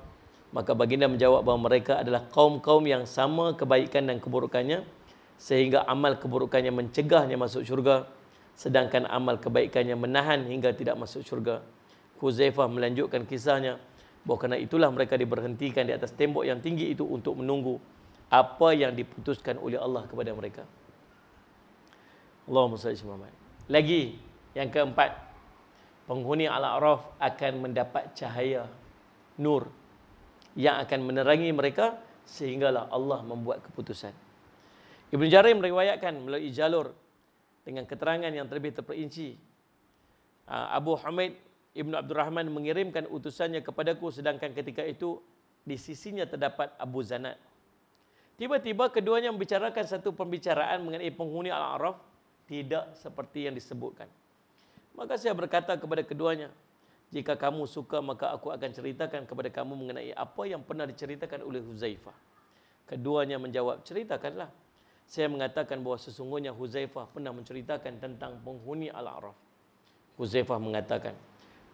maka baginda menjawab bahawa mereka adalah kaum-kaum yang sama kebaikan dan keburukannya sehingga amal keburukannya mencegahnya masuk syurga sedangkan amal kebaikannya menahan hingga tidak masuk syurga. Huzaifah melanjutkan kisahnya. Bahawa kerana itulah mereka diberhentikan di atas tembok yang tinggi itu untuk menunggu apa yang diputuskan oleh Allah kepada mereka. Allahumma salli wa Lagi yang keempat, penghuni Al-A'raf akan mendapat cahaya nur yang akan menerangi mereka sehinggalah Allah membuat keputusan. Ibn Jarir meriwayatkan melalui jalur dengan keterangan yang terlebih terperinci. Ah, Abu Hamid Ibn Abdul Rahman mengirimkan utusannya kepadaku sedangkan ketika itu di sisinya terdapat Abu Zanad. Tiba-tiba keduanya membicarakan satu pembicaraan mengenai penghuni Al-A'raf tidak seperti yang disebutkan. Maka saya berkata kepada keduanya, jika kamu suka maka aku akan ceritakan kepada kamu mengenai apa yang pernah diceritakan oleh Huzaifah. Keduanya menjawab, ceritakanlah. Saya mengatakan bahawa sesungguhnya Huzaifah pernah menceritakan tentang penghuni Al-A'raf. Huzaifah mengatakan,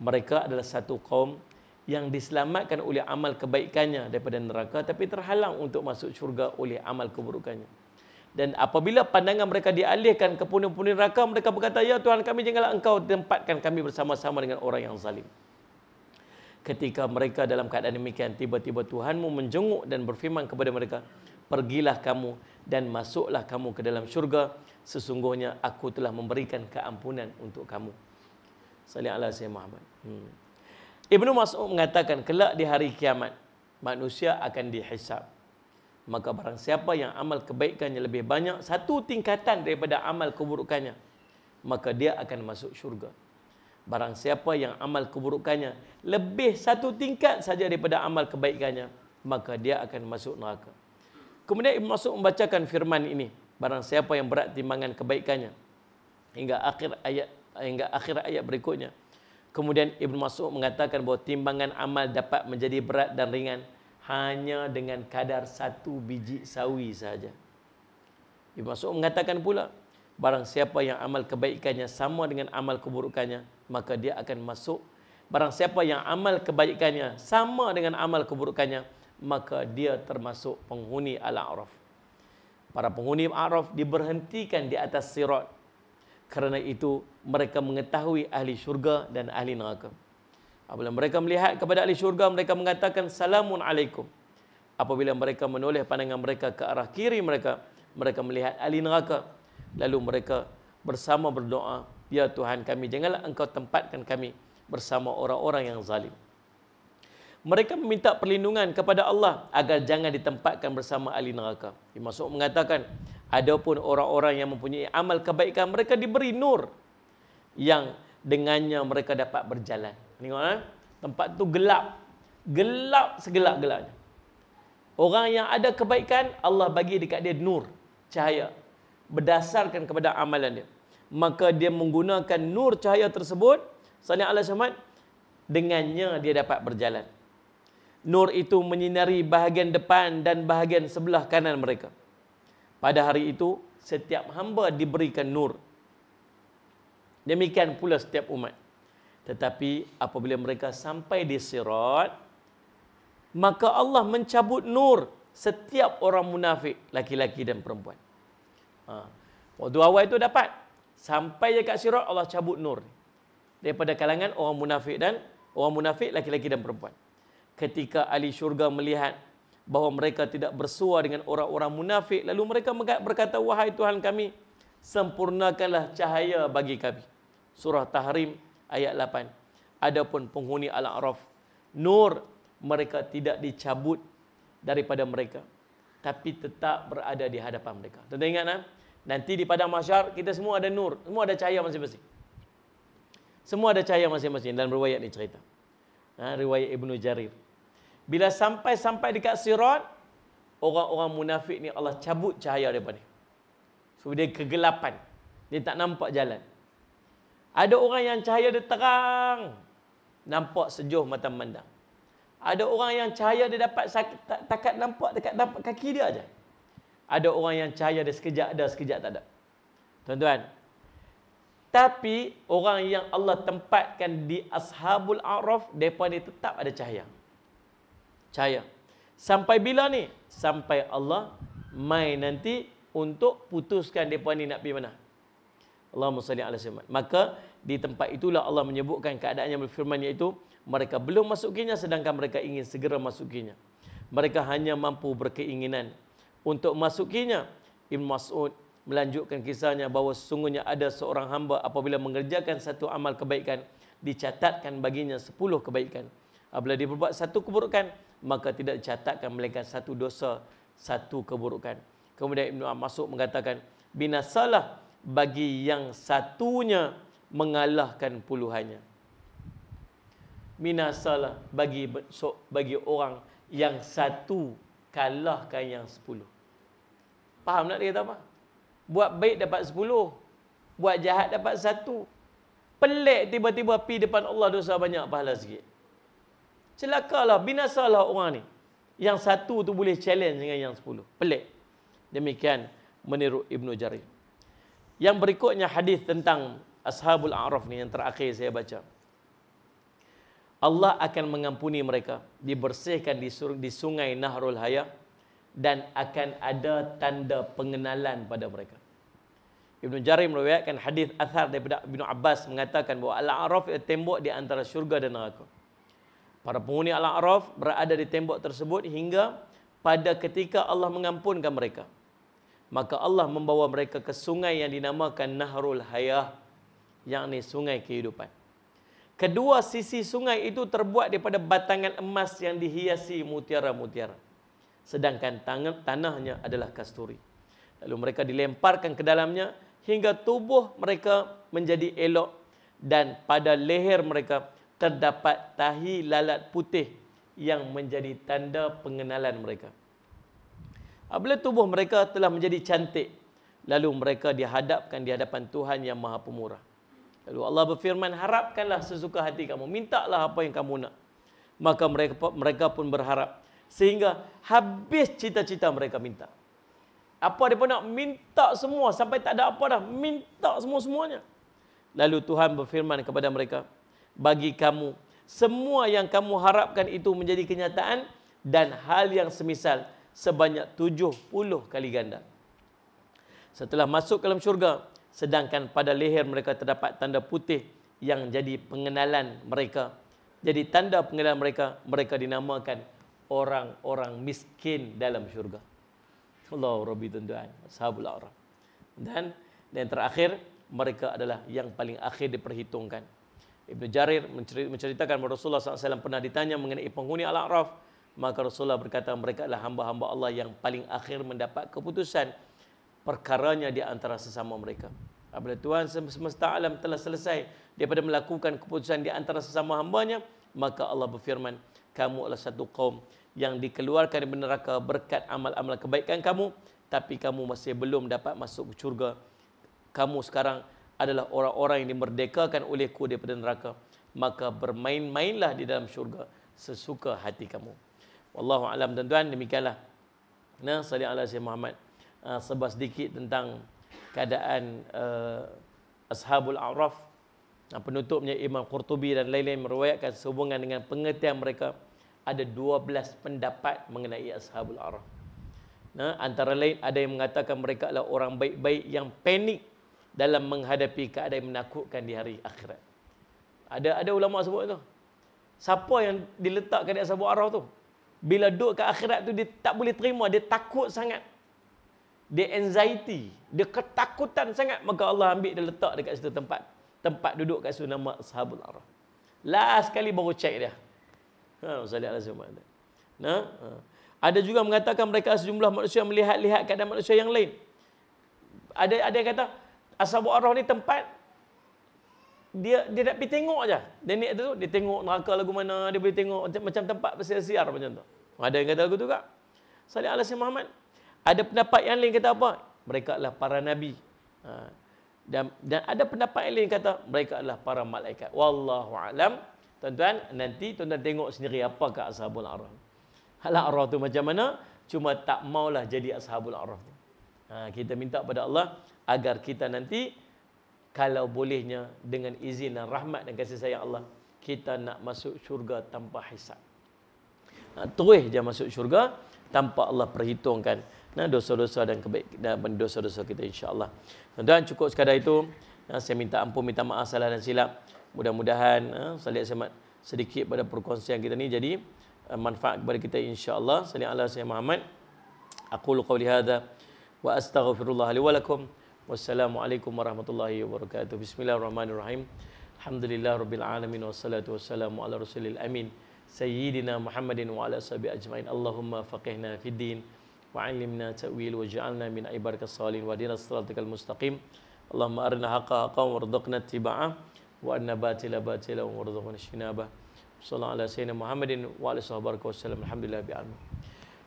mereka adalah satu kaum yang diselamatkan oleh amal kebaikannya daripada neraka tapi terhalang untuk masuk syurga oleh amal keburukannya. Dan apabila pandangan mereka dialihkan ke puni-puni neraka, mereka berkata, Ya Tuhan kami, janganlah engkau tempatkan kami bersama-sama dengan orang yang zalim. Ketika mereka dalam keadaan demikian, tiba-tiba Tuhanmu menjenguk dan berfirman kepada mereka, Pergilah kamu dan masuklah kamu ke dalam syurga, sesungguhnya aku telah memberikan keampunan untuk kamu.' Salih Allah Sayyid Muhammad hmm. Ibn Mas'ud mengatakan Kelak di hari kiamat Manusia akan dihisap Maka barang siapa yang amal kebaikannya lebih banyak Satu tingkatan daripada amal keburukannya Maka dia akan masuk syurga Barang siapa yang amal keburukannya Lebih satu tingkat saja daripada amal kebaikannya Maka dia akan masuk neraka Kemudian Ibn Mas'ud membacakan firman ini Barang siapa yang berat timbangan kebaikannya Hingga akhir ayat hingga akhir ayat berikutnya. Kemudian Ibn Mas'ud mengatakan bahawa timbangan amal dapat menjadi berat dan ringan hanya dengan kadar satu biji sawi sahaja. Ibn Mas'ud mengatakan pula, barang siapa yang amal kebaikannya sama dengan amal keburukannya, maka dia akan masuk. Barang siapa yang amal kebaikannya sama dengan amal keburukannya, maka dia termasuk penghuni Al-A'raf. Para penghuni Al-A'raf diberhentikan di atas sirat kerana itu mereka mengetahui ahli syurga dan ahli neraka. Apabila mereka melihat kepada ahli syurga, mereka mengatakan salamun alaikum. Apabila mereka menoleh pandangan mereka ke arah kiri mereka, mereka melihat ahli neraka. Lalu mereka bersama berdoa, Ya Tuhan kami, janganlah engkau tempatkan kami bersama orang-orang yang zalim. Mereka meminta perlindungan kepada Allah agar jangan ditempatkan bersama ahli neraka. Imam Suhu mengatakan, Adapun orang-orang yang mempunyai amal kebaikan mereka diberi nur yang dengannya mereka dapat berjalan. Tengok eh? Tempat tu gelap. Gelap segelap-gelapnya. Orang yang ada kebaikan Allah bagi dekat dia nur, cahaya berdasarkan kepada amalan dia. Maka dia menggunakan nur cahaya tersebut Sani Allah Syamad Dengannya dia dapat berjalan Nur itu menyinari bahagian depan dan bahagian sebelah kanan mereka pada hari itu setiap hamba diberikan nur. Demikian pula setiap umat. Tetapi apabila mereka sampai di sirat, maka Allah mencabut nur setiap orang munafik, laki-laki dan perempuan. Ha. Waktu awal itu dapat. Sampai je kat sirat, Allah cabut nur. Daripada kalangan orang munafik dan orang munafik, laki-laki dan perempuan. Ketika ahli syurga melihat bahawa mereka tidak bersuah dengan orang-orang munafik. Lalu mereka berkata, wahai Tuhan kami, sempurnakanlah cahaya bagi kami. Surah Tahrim ayat 8. Adapun penghuni Al-A'raf, nur mereka tidak dicabut daripada mereka. Tapi tetap berada di hadapan mereka. Tentang ingat, nah? nanti di padang masyar, kita semua ada nur. Semua ada cahaya masing-masing. Semua ada cahaya masing-masing. Dan riwayat ini cerita. Ha, riwayat Ibnu Jarir. Bila sampai-sampai dekat sirat, orang-orang munafik ni Allah cabut cahaya daripada ni. So, dia kegelapan. Dia tak nampak jalan. Ada orang yang cahaya dia terang. Nampak sejuh mata memandang. Ada orang yang cahaya dia dapat takat nampak dekat dapat kaki dia aja. Ada orang yang cahaya dia sekejap ada, sekejap tak ada. Tuan-tuan, tapi orang yang Allah tempatkan di Ashabul A'raf, mereka ni tetap ada cahaya cahaya. Sampai bila ni? Sampai Allah mai nanti untuk putuskan depa ni nak pergi mana. Allahumma salli ala sayyidina. Maka di tempat itulah Allah menyebutkan keadaannya berfirman iaitu mereka belum masukinya sedangkan mereka ingin segera masukinya. Mereka hanya mampu berkeinginan untuk masukinya. Ibn Mas'ud melanjutkan kisahnya bahawa sesungguhnya ada seorang hamba apabila mengerjakan satu amal kebaikan dicatatkan baginya sepuluh kebaikan. Apabila dia berbuat satu keburukan, maka tidak dicatatkan melainkan satu dosa, satu keburukan. Kemudian Ibn Abbas masuk mengatakan, binasalah bagi yang satunya mengalahkan puluhannya. Minasalah bagi so, bagi orang yang satu kalahkan yang sepuluh. Faham tak dia kata apa? Buat baik dapat sepuluh. Buat jahat dapat satu. Pelik tiba-tiba pergi depan Allah dosa banyak pahala sikit celakalah, binasalah orang ni. Yang satu tu boleh challenge dengan yang sepuluh. Pelik. Demikian meniru Ibn Jarir. Yang berikutnya hadis tentang Ashabul A'raf ni yang terakhir saya baca. Allah akan mengampuni mereka, dibersihkan di, sur- di sungai Nahrul Hayah dan akan ada tanda pengenalan pada mereka. Ibn Jarir meriwayatkan hadis athar daripada Ibn Abbas mengatakan bahawa Al-A'raf tembok di antara syurga dan neraka. Para penghuni Al-A'raf berada di tembok tersebut hingga pada ketika Allah mengampunkan mereka. Maka Allah membawa mereka ke sungai yang dinamakan Nahrul Hayah. Yang ini sungai kehidupan. Kedua sisi sungai itu terbuat daripada batangan emas yang dihiasi mutiara-mutiara. Sedangkan tangan, tanahnya adalah kasturi. Lalu mereka dilemparkan ke dalamnya hingga tubuh mereka menjadi elok. Dan pada leher mereka terdapat tahi lalat putih yang menjadi tanda pengenalan mereka. Apabila tubuh mereka telah menjadi cantik, lalu mereka dihadapkan di hadapan Tuhan yang Maha Pemurah. Lalu Allah berfirman, harapkanlah sesuka hati kamu, mintalah apa yang kamu nak. Maka mereka mereka pun berharap sehingga habis cita-cita mereka minta. Apa dia pun nak minta semua sampai tak ada apa dah, minta semua-semuanya. Lalu Tuhan berfirman kepada mereka, bagi kamu. Semua yang kamu harapkan itu menjadi kenyataan dan hal yang semisal sebanyak 70 kali ganda. Setelah masuk ke dalam syurga, sedangkan pada leher mereka terdapat tanda putih yang jadi pengenalan mereka. Jadi tanda pengenalan mereka, mereka dinamakan orang-orang miskin dalam syurga. Allah Rabbi Tuan-Tuan, sahabat Dan yang terakhir, mereka adalah yang paling akhir diperhitungkan. Ibn Jarir menceritakan bahawa Rasulullah SAW pernah ditanya mengenai penghuni Al-A'raf. Maka Rasulullah berkata mereka adalah hamba-hamba Allah yang paling akhir mendapat keputusan perkaranya di antara sesama mereka. Apabila Tuhan semesta alam telah selesai daripada melakukan keputusan di antara sesama hambanya, maka Allah berfirman, kamu adalah satu kaum yang dikeluarkan dari neraka berkat amal-amal kebaikan kamu, tapi kamu masih belum dapat masuk ke syurga. Kamu sekarang adalah orang-orang yang dimerdekakan olehku daripada neraka maka bermain-mainlah di dalam syurga sesuka hati kamu wallahu alam dan tuan demikianlah nah ala alaihi Muhammad ah, sebab sedikit tentang keadaan uh, ashabul araf ah, penutupnya Imam Qurtubi dan lain-lain meriwayatkan sehubungan dengan pengertian mereka ada 12 pendapat mengenai ashabul araf nah antara lain ada yang mengatakan mereka adalah orang baik-baik yang panik dalam menghadapi keadaan menakutkan di hari akhirat. Ada ada ulama sebut tu. Siapa yang diletakkan di Ashabul arah tu? Bila duduk ke akhirat tu dia tak boleh terima, dia takut sangat. Dia anxiety, dia ketakutan sangat maka Allah ambil dia letak dekat situ tempat. Tempat duduk kat situ nama Ashabul arah. Last sekali baru check dia. Ha, sallallahu alaihi wasallam. Nah, ha. ada juga mengatakan mereka sejumlah manusia melihat-lihat keadaan manusia yang lain. Ada ada yang kata, Ashabul Arah ni tempat dia dia nak pergi tengok aja. Dia ni tu dia tengok neraka lagu mana, dia boleh tengok macam tempat bersiar-siar macam tu. Ada yang kata aku tu juga. Salih Alasi Muhammad. Ada pendapat yang lain kata apa? Mereka adalah para nabi. Ha. Dan, dan ada pendapat yang lain kata mereka adalah para malaikat. Wallahu alam. Tuan-tuan, nanti tuan-tuan tengok sendiri apakah ashabul arah. Hal arah tu macam mana? Cuma tak maulah jadi ashabul arah Ha, kita minta pada Allah agar kita nanti kalau bolehnya dengan izin dan rahmat dan kasih sayang Allah kita nak masuk syurga tanpa hisab. Ha, terus je masuk syurga tanpa Allah perhitungkan nah, dosa-dosa dan kebaikan dosa-dosa kita insya-Allah. Dan cukup sekadar itu saya minta ampun minta maaf salah dan silap. Mudah-mudahan nah, ha, saya sedikit pada perkongsian kita ni jadi eh, manfaat kepada kita insya-Allah. Sallallahu Allah, wasallam Muhammad. Aku qauli hadza wa astaghfirullah li Wassalamualaikum warahmatullahi wabarakatuh. Bismillahirrahmanirrahim. Alhamdulillah rabbil alamin wassalatu wassalamu ala rasulil amin sayyidina Muhammadin wa ala sahbi ajmain. Allahumma faqihna fid din wa 'allimna ta'wil waj'alna min ibadikas salihin wa dinas siratal mustaqim. Allahumma arina haqqa haqqan warzuqna ittiba'ah wa anna batila batila warzuqna ijtinabah. Sallallahu ala sayyidina Muhammadin wa ala sahbihi wasallam. Alhamdulillah bi'almin.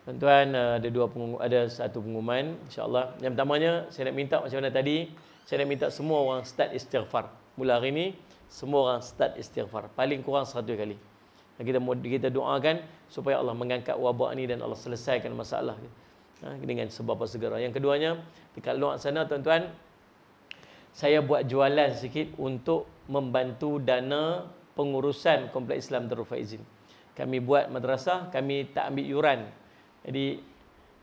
Tuan-tuan eh, ada dua pengumuman, ada satu pengumuman insyaallah Yang pertamanya saya nak minta macam mana tadi, saya nak minta semua orang start istighfar. Mula hari ini semua orang start istighfar paling kurang satu kali. Dan kita kita doakan supaya Allah mengangkat wabak ini dan Allah selesaikan masalah ha, dengan sebab apa segera. Yang keduanya dekat luar sana tuan-tuan saya buat jualan sikit untuk membantu dana pengurusan Kompleks Islam Darul Faizin. Kami buat madrasah, kami tak ambil yuran. Jadi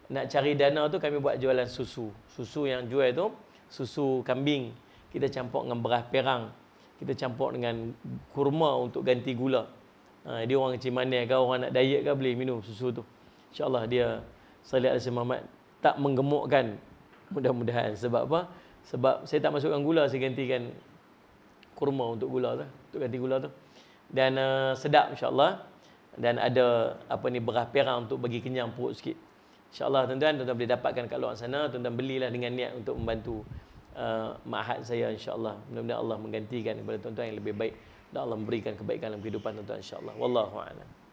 nak cari dana tu kami buat jualan susu. Susu yang jual tu susu kambing. Kita campur dengan beras perang. Kita campur dengan kurma untuk ganti gula. Ha, dia orang kecil mana ke, orang nak diet ke boleh minum susu tu. InsyaAllah dia Salih Al-Asim Muhammad tak menggemukkan mudah-mudahan. Sebab apa? Sebab saya tak masukkan gula, saya gantikan kurma untuk gula tu. Untuk ganti gula tu. Dan uh, sedap insyaAllah dan ada apa ni beras perang untuk bagi kenyang perut sikit. Insya-Allah tuan-tuan tuan-tuan boleh dapatkan kat luar sana, tuan-tuan belilah dengan niat untuk membantu uh, ma'had saya insya-Allah. Mudah-mudahan Allah menggantikan kepada tuan-tuan yang lebih baik dan Allah memberikan kebaikan dalam kehidupan tuan-tuan insya-Allah. Wallahu a'lam.